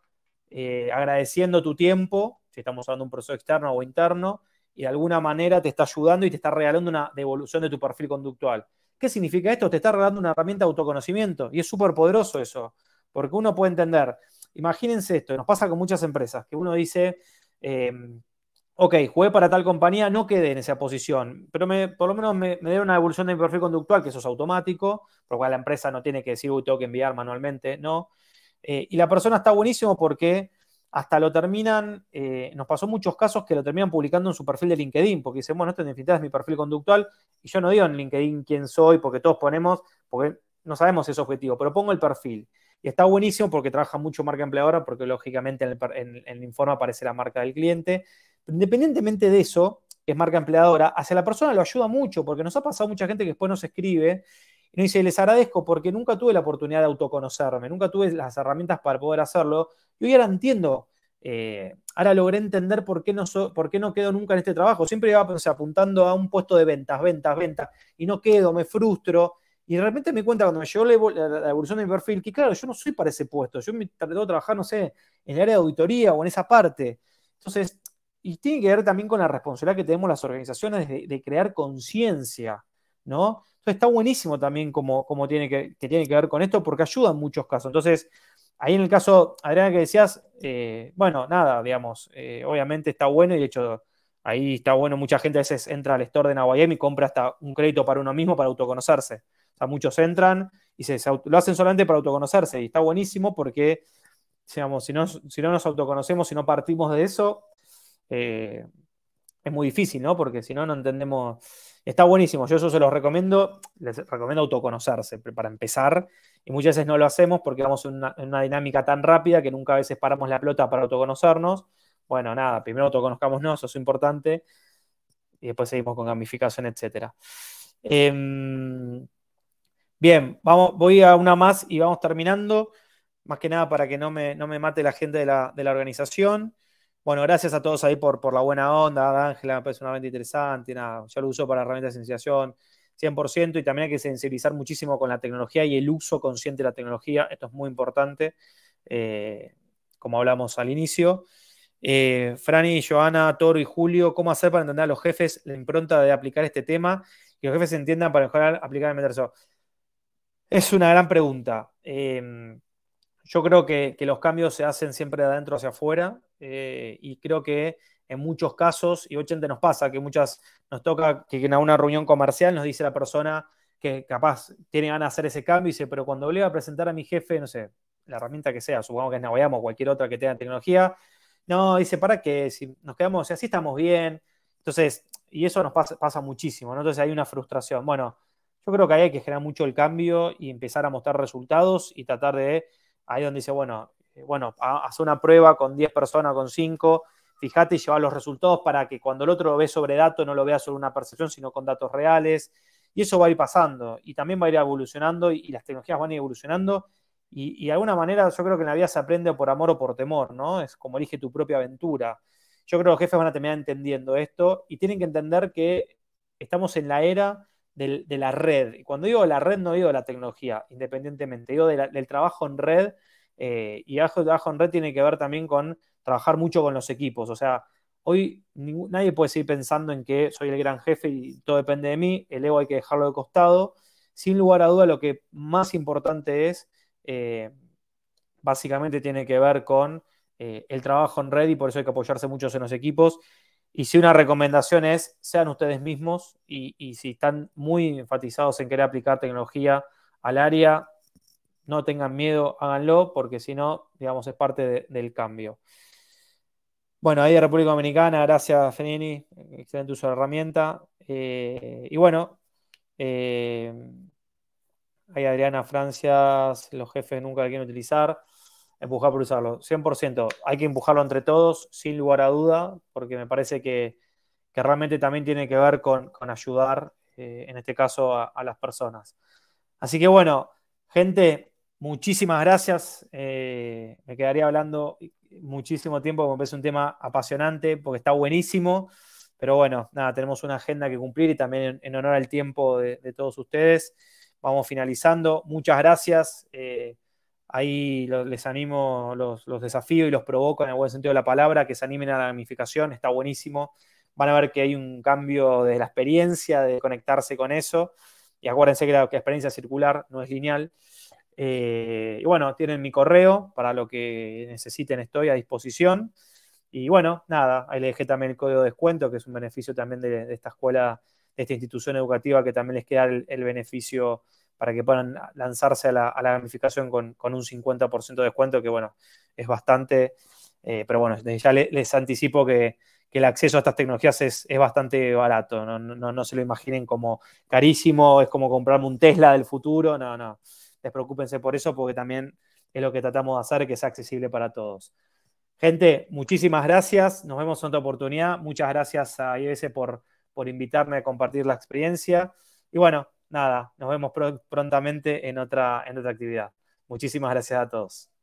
[SPEAKER 1] eh, agradeciendo tu tiempo, si estamos hablando de un proceso externo o interno, y de alguna manera te está ayudando y te está regalando una devolución de tu perfil conductual. ¿Qué significa esto? Te está regalando una herramienta de autoconocimiento y es súper poderoso eso, porque uno puede entender, imagínense esto, nos pasa con muchas empresas, que uno dice, em, ok, jugué para tal compañía, no quedé en esa posición, pero por lo menos me, dé dieron una evolución de mi perfil conductual, que eso es automático, por lo cual la empresa no tiene que decir, uy, tengo que enviar manualmente, no. Eh, y la persona está buenísimo porque hasta lo terminan, eh, nos pasó muchos casos que lo terminan publicando en su perfil de LinkedIn, porque dicen, bueno, esto en definitiva es mi perfil conductual, y yo no digo en LinkedIn quién soy, porque todos ponemos, porque no sabemos ese objetivo, pero pongo el perfil. Y está buenísimo porque trabaja mucho marca empleadora, porque lógicamente en el, informe aparece la marca del cliente. Pero independientemente de eso, es marca empleadora, hacia la persona lo ayuda mucho, porque nos ha pasado mucha gente que después nos escribe y dice, les agradezco porque nunca tuve la oportunidad de autoconocerme, nunca tuve las herramientas para poder hacerlo. Y hoy ahora entiendo, eh, ahora logré entender por qué, no por qué no quedo nunca en este trabajo. Siempre iba apuntando a un puesto de ventas, ventas, ventas, y no quedo, me frustro. Y de repente me cuenta cuando me llegó la evolución de mi perfil, que claro, yo no soy para ese puesto, yo me traté de trabajar, no sé, en el área de auditoría o en esa parte. Entonces, y tiene que ver también con la responsabilidad que tenemos las organizaciones de crear conciencia, ¿no? está buenísimo también como, como tiene que, tiene que ver con esto porque ayuda en muchos casos. Entonces, ahí en el caso, Adriana, que decías, eh, bueno, nada, digamos, eh, obviamente está bueno y de hecho ahí está bueno, mucha gente a veces entra al store de Nahuayem y compra hasta un crédito para uno mismo para autoconocerse. O sea, muchos entran y se, lo hacen solamente para autoconocerse y está buenísimo porque, digamos, si no, si no nos autoconocemos, si no partimos de eso, eh, es muy difícil, ¿no? Porque si no, no entendemos Está buenísimo, yo eso se los recomiendo, les recomiendo autoconocerse para empezar, y muchas veces no lo hacemos porque vamos en una, dinámica tan rápida que nunca a veces paramos la pelota para autoconocernos. Bueno, nada, primero autoconozcámonos, eso es importante, y después seguimos con gamificación, etc. Em, bien, vamos, voy a una más y vamos terminando, más que nada para que no me, mate la gente de la, de la organización. Bueno, gracias a todos ahí por, por la buena onda, Ángela, me parece una herramienta interesante, ya lo usó para herramienta de sensibilización 100% y también hay que sensibilizar muchísimo con la tecnología y el uso consciente de la tecnología, esto es muy importante, eh, como hablamos al inicio. Eh, Franny, Joana, Toro y Julio, ¿cómo hacer para entender a los jefes la impronta de aplicar este tema y los jefes entiendan para mejorar aplicar el metaverso? Es una gran pregunta. Em, yo creo que, los cambios se hacen siempre de adentro hacia afuera. Eh, y creo que en muchos casos, y 80 nos pasa, que muchas nos toca que en una reunión comercial nos dice la persona que capaz tiene ganas de hacer ese cambio y dice, pero cuando le a presentar a mi jefe, no sé, la herramienta que sea, supongamos que es Nagoyamos o cualquier otra que tenga tecnología, no, dice, ¿para qué? Si nos quedamos, si así estamos bien. Entonces, y eso nos pasa, pasa muchísimo, Entonces hay una frustración. Bueno, yo creo que ahí hay que generar mucho el cambio y empezar a mostrar resultados y tratar de, ahí donde dice, bueno, eh, bueno, hace una prueba con 10 personas, con 5, fíjate y lleva los resultados para que cuando el otro lo ve sobre datos no lo vea sobre una percepción, sino con datos reales. Y eso va a ir pasando y también va a ir evolucionando y, las tecnologías van a ir evolucionando. Y, de alguna manera yo creo que en la vida se aprende por amor o por temor, ¿no? Es como elige tu propia aventura. Yo creo que los jefes van a terminar entendiendo esto y tienen que entender que estamos en la era de la red. Y cuando digo la red no digo la tecnología, independientemente, digo del trabajo en red eh, y trabajo en red tiene que ver también con trabajar mucho con los equipos. O sea, hoy nadie puede seguir pensando en que soy el gran jefe y todo depende de mí, el ego hay que dejarlo de costado. Sin lugar a duda, lo que más importante es, eh, básicamente tiene que ver con eh, el trabajo en red y por eso hay que apoyarse mucho en los equipos. Y si una recomendación es, sean ustedes mismos y si están muy enfatizados en querer aplicar tecnología al área, no tengan miedo, háganlo, porque si no, digamos, es parte del cambio. Bueno, ahí de República Dominicana, gracias Fenini, excelente uso de la herramienta. Eh, y bueno, eh, ahí Adriana, Francia, los jefes nunca quieren utilizar, empujar por usarlo, 100%, hay que empujarlo entre todos, sin lugar a duda, porque me parece que, realmente también tiene que ver con, ayudar, eh, en este caso, a las personas. Así que bueno, gente, Muchísimas gracias. Eh, me quedaría hablando muchísimo tiempo, como es un tema apasionante, porque está buenísimo. Pero bueno, nada, tenemos una agenda que cumplir y también en, honor al tiempo de, todos ustedes. Vamos finalizando. Muchas gracias. Eh, ahí les animo, los, desafíos y los provoco en el buen sentido de la palabra, que se animen a la gamificación, está buenísimo. Van a ver que hay un cambio de la experiencia, de conectarse con eso. Y acuérdense que la experiencia circular no es lineal. Eh, y bueno, tienen mi correo para lo que necesiten, estoy a disposición. Y bueno, nada, ahí les dejé también el código de descuento, que es un beneficio también de, esta escuela, de esta institución educativa, que también les queda el, beneficio para que puedan lanzarse a la, gamificación con, un 50% de descuento, que bueno, es bastante, eh, pero bueno, ya les, anticipo que, el acceso a estas tecnologías es, bastante barato, no, no se lo imaginen como carísimo, es como comprarme un Tesla del futuro, no, no despreocúpense por eso porque también es lo que tratamos de hacer, que es accesible para todos. Gente, muchísimas gracias. Nos vemos en otra oportunidad. Muchas gracias a IBS por, invitarme a compartir la experiencia. Y bueno, nada, nos vemos prontamente en otra, en otra actividad. Muchísimas gracias a todos.